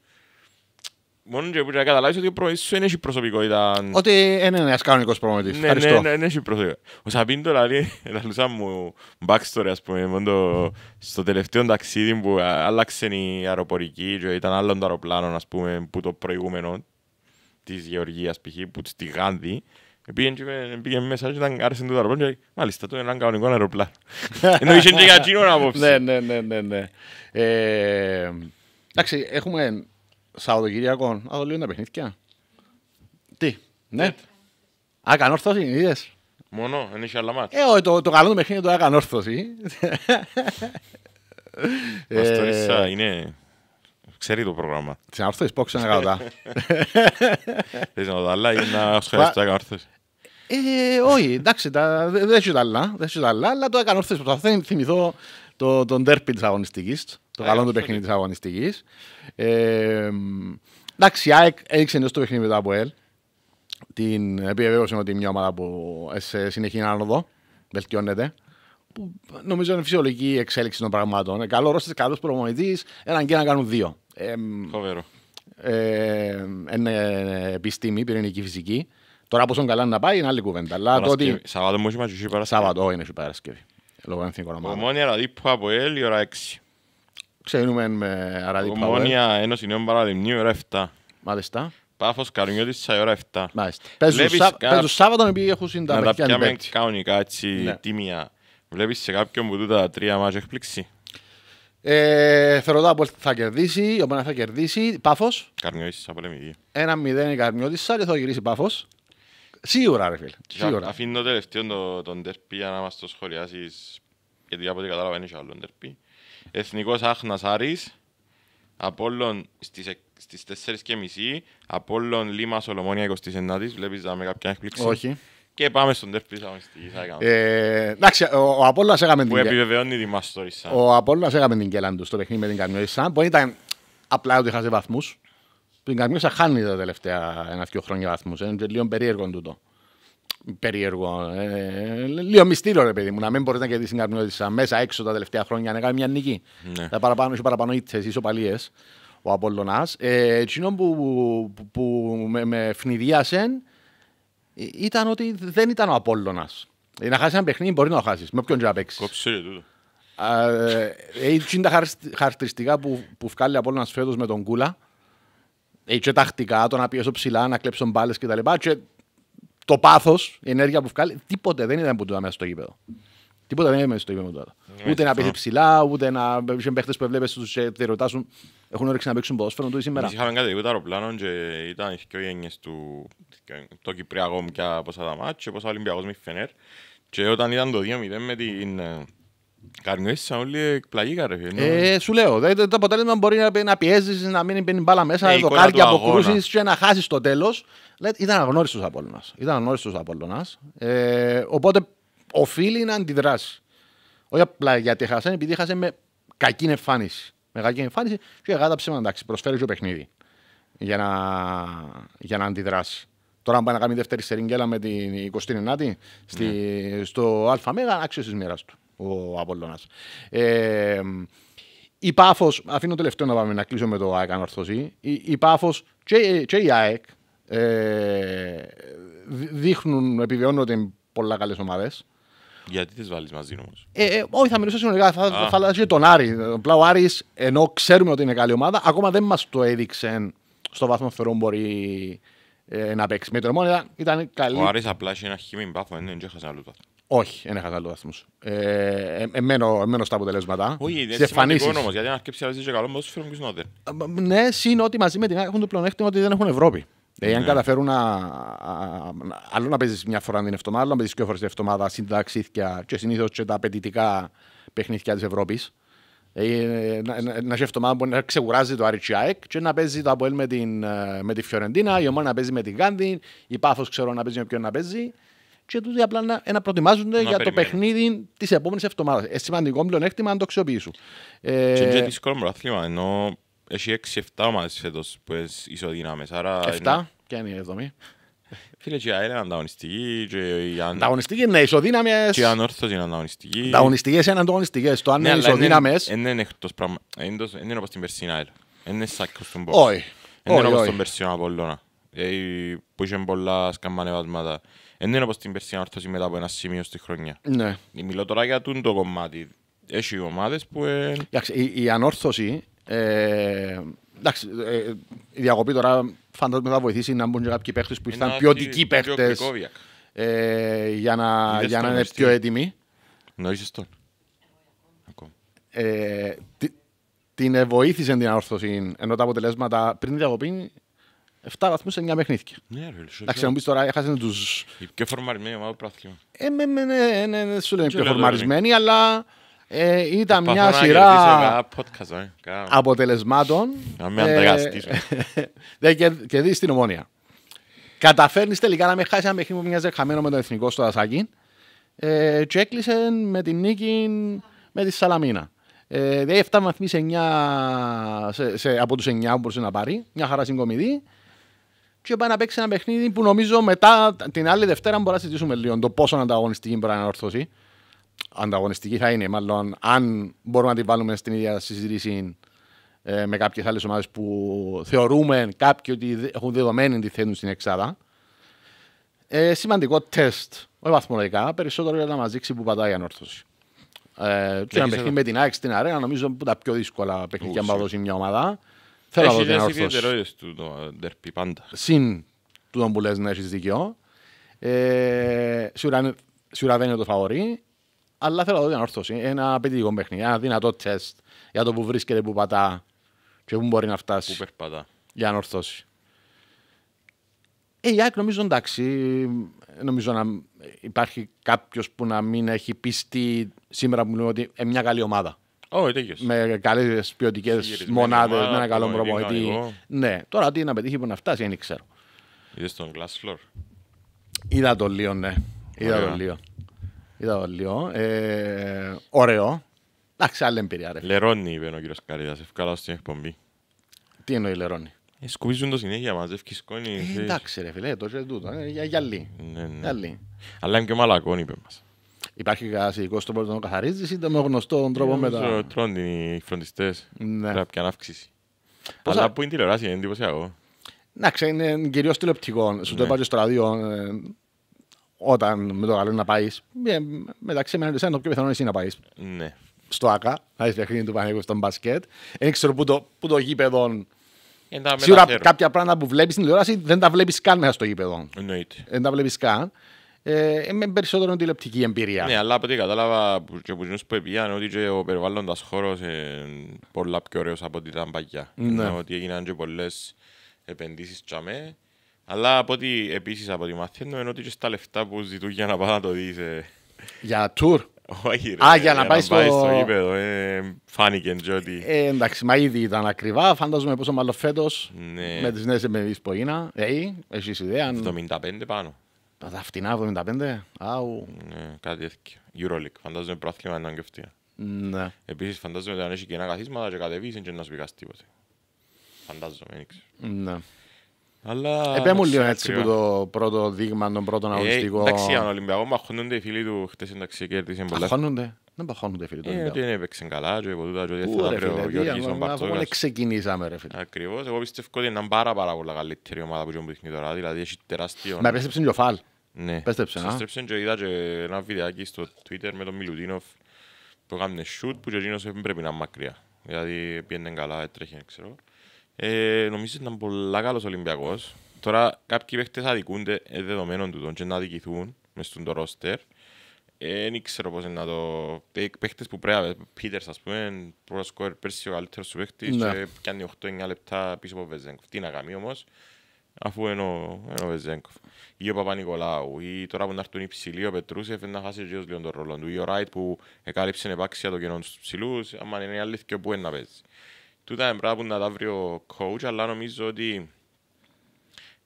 Μόνο και που καταλάβεις ότι ο προμονητής σου δεν έχει προσωπικότητα. Ότι είναι ένας κανονικός προμονητής. Ναι, ναι, ναι, ναι, είναι έχει προσωπικότητα. Ο Σαπίν τώρα λούσα μου backstory, ας πούμε, μόνο στο τελευταίο ταξίδι που άλλαξε η αεροπορική και ήταν άλλο το αεροπλάνο, ας πούμε, που το προηγούμενο της Γεωργίας, π.χ., που στη Γάνδη, Πήγε μέσα και ήταν άρεσε το αεροπλάνο και μάλιστα το έναν κανονικό αεροπλάνο. Ενώ είχε και για εκείνον απόψε. Ναι, ναι, ναι. ναι, ναι. Ε, εντάξει, έχουμε Σαββατοκύριακο, να δω λίγο τα παιχνίδια. Τι, ναι. Α, ναι. κανόρθωση, είδες. Μόνο, δεν είχε άλλα μάτια. Ε, το, το καλό του παιχνίδι είναι το ακανόρθωση. Μαστορίσα ε, είναι... Ξέρει το πρόγραμμα. Τι να όρθω, ξέρω να κάνω τα. Θες να το αλλά ή να σχολιάσεις το Ε, όχι, εντάξει, δεν έχει τα άλλα, αλλά το ακανόρθωσης όρθωση. Θα θυμηθώ τον τέρπι της αγωνιστικής το καλό του παιχνίδι της αγωνιστικής. Εντάξει, η ΑΕΚ έδειξε εντός του παιχνίδι μετά από ελ. Την επιβεβαίωση ότι μια ομάδα που συνεχίζει να ανωδώ, βελτιώνεται. Που νομίζω είναι φυσιολογική η εξέλιξη των πραγμάτων. Ε, καλό Ρώστη, καλό προμονητή, έναν και να κάνουν δύο. Φοβερό. Είναι επιστήμη, πυρηνική φυσική. Τώρα πόσο καλά να πάει είναι άλλη κουβέντα. Αλλά Σαββατό μου είσαι μαζί είναι η Παρασκευή. Λόγω εθνικών ομάδων. Ομόνια Ραδίπου από ελ η ώρα 6. Ξεκινούμε με αράδι Power. Ομόνια, Ένωση Νέων παραδειμνίου, ώρα 7. Μάλιστα. Πάφος Καρουνιώτης, ώρα 7. Μάλιστα. Παίζουν Σάββατον επειδή έχω συνταγματικά Να τα πιάμε κανονικά έτσι ναι. τίμια. Βλέπεις σε κάποιον που τούτα τρία μάτια έκπληξη. Ε, θεωρώ ότι θα κερδίσει, ο Μπένα θα κερδίσει. Πάφος. Καρμιώτης από λεμιδί. Ένα μηδέν η Καρμιώτης, και θα γυρίσει πάφος. Σίγουρα ρε φίλε. Σίγουρα. Αφήνω το τελευταίο τον τερπί για να μας το σχολιάσεις. Γιατί από ό,τι κατάλαβα είναι και άλλο τερπί. Εθνικός Άχνας Άρης, Απόλλων στις, και 4.30, Απόλλων Λίμα Σολομόνια 29, Βλέπεις να με κάποια έκπληξη. Όχι. Και πάμε στον τέρπι της ε, Εντάξει, ο Απόλλωνας έγαμε την... Που επιβεβαιώνει τη Ο Απόλυν έγαμε την κέλα του στο παιχνίδι με την Σαν, που ήταν απλά ότι είχασε βαθμούς. Την Σαν χάνει τα τελευταία ένα-δυο χρόνια βαθμούς. Είναι λίγο περίεργο τούτο περίεργο. Ε, ε, λίγο μυστήριο, ρε παιδί μου, να μην μπορείς να κερδίσεις την τη. μέσα έξω τα τελευταία χρόνια, να κάνει μια νίκη. Ναι. Τα παραπάνω, είσαι παραπάνω ήττες, ισοπαλίε ο Απόλλωνα. Ε, που, που, που με, με φνηδίασε ε, ήταν ότι δεν ήταν ο Απόλλωνα. Ε, να χάσεις ένα παιχνίδι μπορεί να το χάσεις. Με ποιον να παίξεις. Κόψε Έτσι είναι τα χαρακτηριστικά που, που βγάλει από ένα φέτος με τον Κούλα. Έτσι τακτικά, το να πιέσω ψηλά, να κλέψω μπάλες κτλ. Και, το πάθος, η ενέργεια που βγάλει, τίποτε δεν ήταν που του μέσα στο γήπεδο. Τίποτα δεν μέσα στο γήπεδο τώρα. Ναι, ούτε να πέσει ψηλά, ούτε να πέσει παίχτες που βλέπεις τους και ε, ρωτάσουν. Έχουν όρεξη να παίξουν ποδόσφαιρο του σήμερα. Εμείς είχαμε κάτι το αεροπλάνο και ήταν και οι έννοιε του το Κυπριακό μου και πόσα τα μάτια, πόσα Ολυμπιακός με φενέρ. Και όταν ήταν το 2-0 με την ε, σαν όλοι εκπλαγήκα ρε φίλε. Ε, σου λέω, δε, το αποτέλεσμα μπορεί να, να πιέζεις, να μην μπαίνει μπάλα μέσα, ε, δοκάρια αποκρούσεις και να χάσεις το τέλος. Λέει, ήταν αγνώριστος Απόλλωνας. Ήταν αγνώριστος Απόλλωνας. Ε, οπότε οφείλει να αντιδράσει. Όχι απλά γιατί χάσε, επειδή χάσε με κακή εμφάνιση. Με κακή εμφάνιση και έγάδα ψέμα εντάξει, προσφέρει το παιχνίδι για να, για να αντιδράσει. Τώρα, αν πάει να κάνει δεύτερη σεριγγέλα με την 29η στη, ναι. στο ΑΜΕΓΑ, άξιος της μοίρας του ο Απολλώνας. Ε, η Πάφος, αφήνω τελευταίο να πάμε να κλείσω με το ΑΕΚ ανορθωσή, η, η Πάφος και, και η ΑΕΚ ε, δείχνουν, είναι πολλά καλές ομάδες. Γιατί τις βάλεις μαζί όμως. Ε, ε, όχι, θα μιλήσω συνολικά. Θα, ah. θα τον Άρη. Απλά ο Άρης, ενώ ξέρουμε ότι είναι καλή ομάδα, ακόμα δεν μας το έδειξε στο βαθμό που μπορεί ε, να παίξει. Με τον ήταν καλή. Ο Άρης απλά είχε ένα χίμι μπάθο, δεν σε άλλο όχι, δεν έχασα άλλο βαθμούς. Ε, ε, εμένω στα αποτελέσματα. Όχι, δεν είναι όμω, γιατί αν αρκεψει να καλό με όσου φέρουν πίσω Ναι, συν ότι μαζί με την έχουν το πλεονέκτημα ότι δεν έχουν Ευρώπη. Δηλαδή, αν ναι. καταφέρουν να. Άλλο να παίζεις μια φορά την εβδομάδα, άλλο να παίζεις και φορές την εβδομάδα, συνταξίθια και συνήθως και τα απαιτητικά παιχνίδια της Ευρώπης. Να έχει εβδομάδα που να ξεκουράζει το Αριτσιάεκ και να παίζει το Αποέλ με τη Φιωρεντίνα, η ομάδα να παίζει με την Γκάντιν, η Πάθο ξέρω να παίζει με ποιον να παίζει και τούτοι απλά να, ε, να προετοιμάζονται για περιμένει. το παιχνίδι της επόμενης εβδομάδας. Ε, σημαντικό πλεονέκτημα να το αξιοποιήσουν. Ε, και είναι δύσκολο πρωτάθλημα, ενώ έχει 6-7 ομάδες φέτος που είναι ισοδυνάμες. Άρα 7 ομαδε φετο που ειναι ισοδυναμε 7 ειναι και είναι η 7. η Φίλε, και η ΑΕΛ είναι ανταγωνιστική. αν... Ανταγωνιστική είναι ισοδύναμες. Και η Ανόρθωση είναι ανταγωνιστική. Ανταγωνιστικές είναι ανταγωνιστικές. Το αν ναι, είναι ισοδύναμες. Είναι εκτός πράγμα. Ε, είναι όπως την Περσίνα ΑΕΛ. Είναι σάκος στον Πόρ. Όχι. Ε, είναι όπω τον Περσίνα Απολλώνα. Που είχε πολλά σκαμπανεβάσματα. Δεν είναι όπως την περσιά όρθωση μετά από ένα σημείο στη χρονιά. Ναι. Ε, μιλώ τώρα για το κομμάτι. Έχει ομάδες που... Ε... η, η ανόρθωση ε, εντάξει, ε, η διακοπή τώρα φαντάζομαι θα βοηθήσει να μπουν και κάποιοι παίχτες που ήρθαν ποιοτικοί παίχτες ε, για να, για να είναι πιο έτοιμοι. Γνωρίζεις τον. Ε, την βοήθησε την ανόρθωση ενώ τα αποτελέσματα πριν την διακοπή 7 βαθμούς σε 9 παιχνίδια. Ναι, ρε, Εντάξει, να μου πει τώρα, να τους. Η πιο φορμαρισμένη ομάδα του Ε, με, ναι, με, ναι ναι, ναι, ναι, ναι, σου λένε πιο φορμαρισμένη, αλλά ε, ήταν μια σειρά ε, αποτελεσμάτων. Να μην ανταγαστήσουμε. και δεις την ομόνια. Καταφέρνεις τελικά να με χάσεις ένα παιχνίδι που μοιάζει χαμένο με τον εθνικό στο δασάκι. Ε, και έκλεισε με την νίκη με τη Σαλαμίνα. Ε, δηλαδή 7 βαθμοί σε 9, σε, σε, από τους 9 που μπορούσε να πάρει. Μια χαρά συγκομιδή και πάει να παίξει ένα παιχνίδι που νομίζω μετά την άλλη Δευτέρα μπορεί να συζητήσουμε λίγο το πόσο ανταγωνιστική μπορεί να ανόρθωση. Ανταγωνιστική θα είναι, μάλλον αν μπορούμε να την βάλουμε στην ίδια συζήτηση ε, με κάποιες άλλες ομάδες που θεωρούμε κάποιοι ότι έχουν δεδομένη τη θέλουν στην Εξάδα. Ε, σημαντικό τεστ, όχι βαθμολογικά, περισσότερο για να μας δείξει που πατάει η ανόρθωση. Ε, Τι ένα παιχνίδι με την ΑΕΚ στην αρένα νομίζω που τα πιο δύσκολα παιχνίδια που θα μια ομάδα. Θέλω να δω την του το ντερπι πάντα. Συν του που λες να έχεις δικαιό. Ε, σίγουρα, δεν είναι το φαβορή, αλλά θέλω να δω την όρθωση. Ένα απαιτητικό παιχνίδι, ένα δυνατό τεστ για το που βρίσκεται, που πατά και που μπορεί να φτάσει. Για να ορθώσει. Ε, Ιάκ, νομίζω εντάξει, νομίζω να υπάρχει κάποιος που να μην έχει πιστεί σήμερα που λέμε ότι είναι μια καλή ομάδα. Oh, με καλές ποιοτικές μονάδες, με ένα καλό προπονητή. Ναι, τώρα τι να πετύχει που να φτάσει, δεν ξέρω. Είδες τον Glass Floor. Είδα τον Λίο, ναι. Είδα τον Λίο. Είδα τον Λίο. Ε, ωραίο. Εντάξει, άλλη εμπειρία. Ρε. Λερώνει, είπε ο κύριος Καρίδας. Ευκαλά στην εκπομπή. Τι εννοεί λερώνει. Ε, σκουίζουν το συνέχεια μαζί, σκόνη. Ε, εντάξει, ρε φιλέ, το ζετούτο. Ε, για γυαλί. Ναι, ναι. Αλλά είναι και μαλακόν, είπε μας. Υπάρχει καθαρικό τρόπος να το καθαρίζεις ή το με γνωστό τρόπο μετά. Τρώνε οι φροντιστές. Ναι. Κάποια αύξηση. Πώς Αλλά που είναι τηλεοράση, είναι εντυπωσιακό. Να ξέρει, είναι κυρίως τηλεοπτικό. Σου το ναι. είπα και στο ραδίο. Ε, όταν με το καλό να πάεις, ε, μεταξύ με έναν το πιο πιθανό εσύ να πάεις. Ναι. Στο ΑΚΑ, να είσαι παιχνίδι του Παναγίου στον μπασκετ. Δεν ξέρω πού το, που το γήπεδο ε, Σίγουρα κάποια πράγματα που βλέπεις στην τηλεόραση δεν τα βλέπεις καν μέσα στο γήπεδο. Εννοείται. Δεν τα βλέπεις καν ε, με περισσότερο τηλεπτική εμπειρία. Ναι, αλλά από ό,τι κατάλαβα και που που είπαν ότι ο περιβάλλοντας χώρος είναι πολλά πιο ωραίος από ό,τι ήταν παγιά. Ναι. Ενώ ότι έγιναν και πολλές επενδύσεις τσαμέ. Αλλά από ό,τι επίσης από ό,τι μαθαίνω, ενώ ότι και στα λεφτά που ζητούν για να πάω να το δεις... Ε... Για tour. Όχι, ρε, Α, για να, πάεις στο, στο γήπεδο. Ε, φάνηκε ότι. Ε, εντάξει, μα ήδη ήταν ακριβά. Φαντάζομαι πόσο μάλλον φέτος, ναι. με τις νέες επενδύσεις που είναι. Ε, έχεις ιδέα. 75 πάνω. Τα δαφτινά 75, άου. Ναι, κάτι έθηκε. Euroleague, φαντάζομαι πρόθλημα ήταν και αυτή. Ναι. Επίσης φαντάζομαι ότι αν έχει και ένα καθίσμα και κατεβείς και να σου πηγάς τίποτε. Φαντάζομαι, δεν ξέρω. Ναι. Αλλά... Επέ μου λίγο έτσι που το πρώτο δείγμα, τον πρώτο ε, αγωνιστικό... εντάξει, αν Ολυμπιακό μαχνούνται οι φίλοι του χτες εντάξει κέρδισαν πολλά. Μαχώνονται. Δεν μαχώνονται οι φίλοι του Ολυμπιακού. Ε, ότι έπαιξε καλά και ποτούτα και ότι θα πρέπει ο Γιώργης ο Μπαρτσόκας. Αφού ξεκινήσαμε ρε φίλοι. Ακριβώς. Εγώ πιστεύω ότι είναι πάρα πάρα πολλά καλύτερη ομάδα που δείχνει τώρα. Δηλαδή έχει τεράστιο... Με επέστρεψε ο Φαλ. Ναι. Πέστρεψε, α. και είδα και ένα βιντεάκι στο Twitter με τον Μιλουτίνοφ που έκανε shoot που και εκείνος δεν πρέπει να είναι μακριά. Δηλαδή πήγαινε καλά, έτρεχε, ξέρω. Ε, νομίζω ήταν πολύ καλός Ολυμπιακός. Τώρα κάποιοι παίχτες αδικούνται ε, δεδομένων τούτων και να αδικηθούν μες στον το ρόστερ. Δεν ξέρω πώς να το... Ε, παίχτες που πρέπει, Πίτερς ας πούμε, πρώτα σκορ πέρσι ο καλύτερος σου παίχτης ναι. και πιάνει 8-9 λεπτά πίσω από Βεζέγκοφ. Τι να κάνει όμως αφού είναι ο Βεζέγκοφ. Ή ο Παπα-Νικολάου, ή τώρα που να έρθουν οι ψηλοί, ο Πετρούσεφ να χάσει και λίγο τον ρόλο του. Ή ο Ράιτ που εκάλυψε επάξια το κενό στους ψηλούς, άμα είναι αλήθεια που είναι να παίζει. Τούτα είναι πράγμα που να τα βρει ο κόουτς, αλλά νομίζω ότι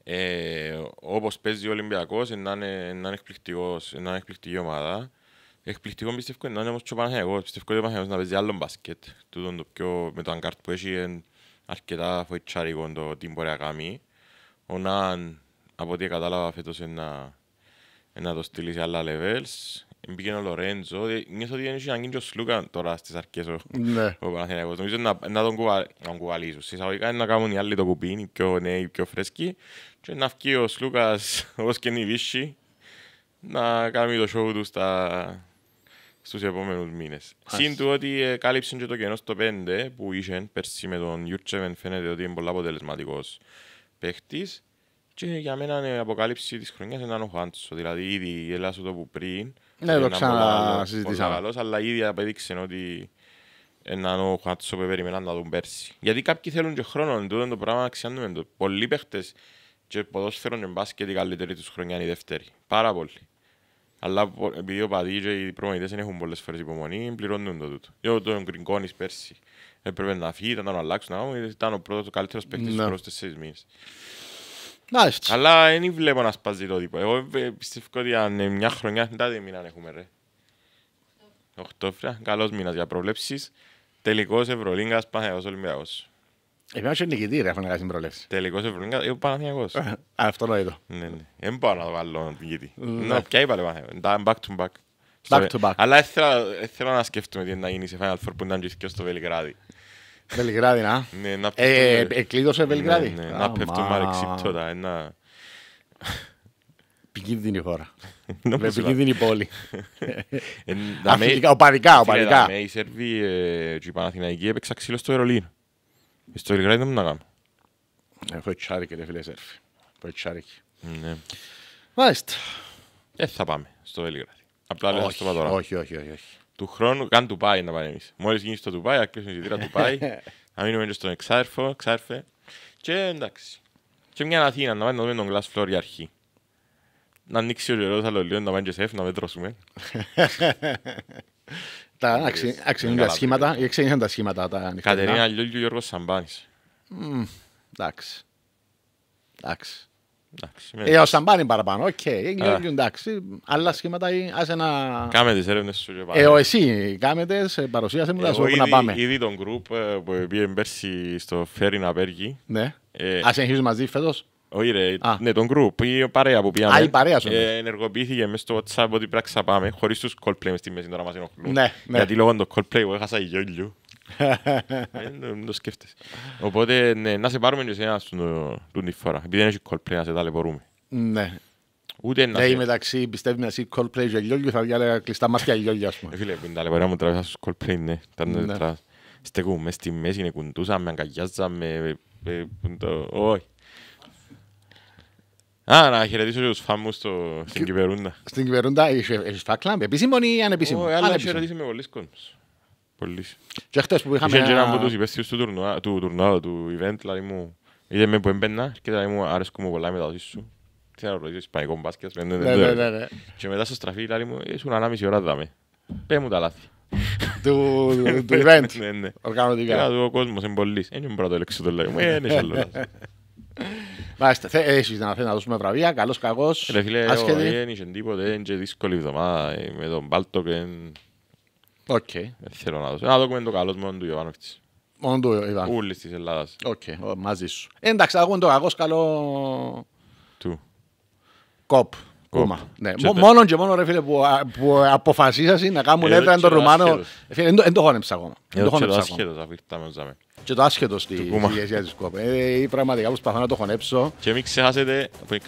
ε, όπως παίζει ο Ολυμπιακός, να είναι εκπληκτικός, να είναι εκπληκτική ομάδα. Εκπληκτικό πιστεύω είναι όμως και ο Παναγιακός. Πιστεύω ότι ο Παναγιακός να παίζει άλλο μπάσκετ. Τούτον το πιο, με το αγκάρτ που έχει, είναι αρκετά φοητσάρικο το τι μπορεί να κάνει. Ο Ναν, από ό,τι κατάλαβα φέτος να, να το στείλει σε άλλα levels. Μπήκε ο Λορέντζο, ε, νιώθω ότι είχε να γίνει ο Σλούκαν τώρα στις αρχές ο, ναι. ο Παναθηναϊκός. Νομίζω να, να τον, κουβα, τον κουβαλήσουν. Συσσαγωγικά να κάνουν οι άλλοι το κουμπί, οι πιο νέοι, οι πιο φρέσκοι. Και να βγει ο Σλούκας ω και νηβίσχη να κάνει το show του στα, στους επόμενους μήνες. Συν του ότι ε, κάλυψαν και το κενό στο 5 που είχε πέρσι με τον Γιούρτσεβεν φαίνεται ότι είναι πολύ αποτελεσματικός παίχτης. και για μένα η αποκάλυψη της χρονιάς ήταν ο Χάντσο. Δηλαδή ήδη ελάσσο το που πριν. Ναι, το ξανασυζητήσαμε. Αλλά ήδη απέδειξε ότι έναν ο Χάντσο που περιμέναν να δουν πέρσι. Γιατί κάποιοι θέλουν και χρόνο, είναι το πράγμα να ξιάνουμε το. Πολλοί παίχτες και ποδόσφαιρον και μπάσκετ η καλύτερη τους χρονιά είναι η δεύτερη. Πάρα πολλοί. Αλλά επειδή ο Παδί και οι προμονητές δεν έχουν πολλές φορές υπομονή, πληρώνουν το τούτο. Yo τον Γκρινκόνης πέρσι Έπρεπε να φύγει, ήταν να τον αλλάξουν. Να, ήταν ο πρώτος καλύτερος παίκτης ναι. πρώτου τέσσερις μήνες. Μάλιστα. Αλλά δεν βλέπω να σπάζει το τύπο. Εγώ ε, πιστεύω ότι αν ε, μια χρονιά δεν τα μήνα έχουμε ρε. Οκτώβρια, καλός μήνας για προβλέψεις. προβλέψεις. Τελικός Ευρωλίγκας, Παναθηναϊκός Ολυμπιακός. Εμένα και νικητή ρε, αφού να προλέψη. προβλέψεις. Τελικός Ευρωλίγκας, ε, ο Παναθηναϊκός. Αυτό νοήτο. Ναι, ναι. Δεν πάω να το βάλω νικητή. Ναι. Να πια είπα λεπά, back to back. Back to back. Αλλά θέλω να σκεφτούμε τι να γίνει σε Final Four που ήταν και στο Βελιγράδι. Βελιγράδι, να. Ναι, Εκλείδωσε ε, ναι, Βελιγράδι. Ναι, να πέφτουμε αρεξίπτωτα. τώρα. Ένα... Επικίνδυνη χώρα. Επικίνδυνη πόλη. Ε, οπαδικά, οπαδικά. Οι Σέρβοι ε, και οι Παναθηναϊκοί έπαιξα ξύλο στο Ερολίν. Στο Βελιγράδι δεν μου να κάνω. Έχω τσάρι ρε φίλε Σέρβοι. Έχω τσάρικη. Μάλιστα. Δεν θα πάμε στο Βελιγράδι. Απλά λέω στο Πατωρά. Όχι, όχι, όχι του χρόνου, καν του πάει να πάει εμείς. Μόλις γίνει στο του πάει, η η του πάει, να μείνουμε και στον εξάρφο, εξάρφε. Και εντάξει. Και μια Αθήνα, να πάμε να δούμε τον Glass Floor για αρχή. Να ανοίξει ο άλλο λίγο, να πάμε και σεφ, να μέτρωσουμε. Τα αξιούν τα σχήματα, εξήγησαν τα σχήματα τα ανοιχτά. Κατερίνα Λιόλιο Γιώργος Σαμπάνης. Εντάξει. Εντάξει. Ε, ο Σαμπάνι παραπάνω, οκ. Ε, ε. Εντάξει, άλλα σχήματα ή ας ένα... Κάμε τις έρευνες σου και πάμε. Ε, εσύ, κάμε τις, ε, παρουσίασε μου, θα σου να πάμε. Ήδη τον γκρουπ που πήγε πέρσι στο Φέρι Πέργη. Ναι. Ας συνεχίζουμε μαζί φέτος. Όχι ρε, ναι, τον γκρουπ, η παρέα που πήγαμε. Α, η παρέα σου. Ναι. Ενεργοποιήθηκε μέσα στο WhatsApp ότι πράξα πάμε, χωρίς τους Coldplay μες στη μέση τώρα μας ενοχλούν. Ναι, ναι. Γιατί λόγω των Coldplay που έχασα η δεν ναι, το σκέφτεσαι. Οπότε ναι, να σε πάρουμε και εσένα την φορά. Επειδή δεν έχει κολπλέ να σε ταλαιπωρούμε. Ναι. Ούτε να. Ναι, μεταξύ πιστεύεις να είσαι κολπλέ για λιόλιο, θα βγάλει κλειστά μάτια λιόλιο, ας πούμε. Ε, φίλε, που ταλαιπωρία μου τραβήσα στους κολπλέ, ναι. ναι. Στεκούμε στη μέση, είναι κουντούσαμε, αγκαγιάζαμε. Ε, ε, όχι. Α, να χαιρετήσω και τους φαμούς στο... στην Κυπερούντα. Στην Κυπερούντα, έχεις φάκλα, επίσημον ή ανεπίσημον. Όχι, αλλά χαιρετήσω πολλοί πολλούς Πολύς. Και χτες που είχαμε... Είχε ένα από τους υπέστιους του τουρνουά, του, event, δηλαδή είδε με που έμπαινα και δηλαδή μου αρέσκουν μου πολλά Τι ναι, ρωτήσω, ναι, ναι, Και μετά στο στραφή, δηλαδή μου, ήσουν ανάμιση ώρα δάμε. μου event, Και να ο κόσμος Είναι πρώτο «Ε, Οκ. Θέλω να δώσω. Να δούμε το καλό μόνο του Ιωάννοφτης. Μόνο του Ιωάννη της Ελλάδας. Οκ. Μαζί σου. Ε, εντάξει, θα το κακός καλό... Του. Κοπ. Κούμα. Μόνο ναι. και μόνο ρε που, να κάνουν ε, έδρα Ρουμάνο. Δεν ε, το χώνεψα ακόμα. Δεν το χώνεψα ακόμα. Και το άσχετος στη ηγεσία της Κόμμα. πραγματικά προσπαθώ να το χωνέψω. Και μην ξεχάσετε, που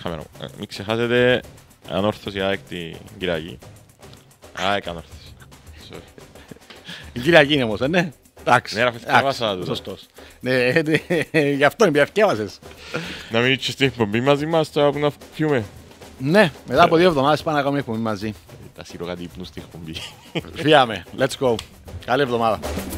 την Κυριακή όμω, δεν είναι. Εντάξει. Ναι, ράφε διαβάσα. Σωστός. Ναι, ναι, γι' αυτό είναι πια Να μην είσαι στην εκπομπή μαζί μας τώρα που να φύγουμε. Ναι, μετά από ε. δύο εβδομάδες πάμε να κάνουμε εκπομπή μαζί. Τα σύρω την στην εκπομπή. Φύγαμε. Let's go. Καλή εβδομάδα.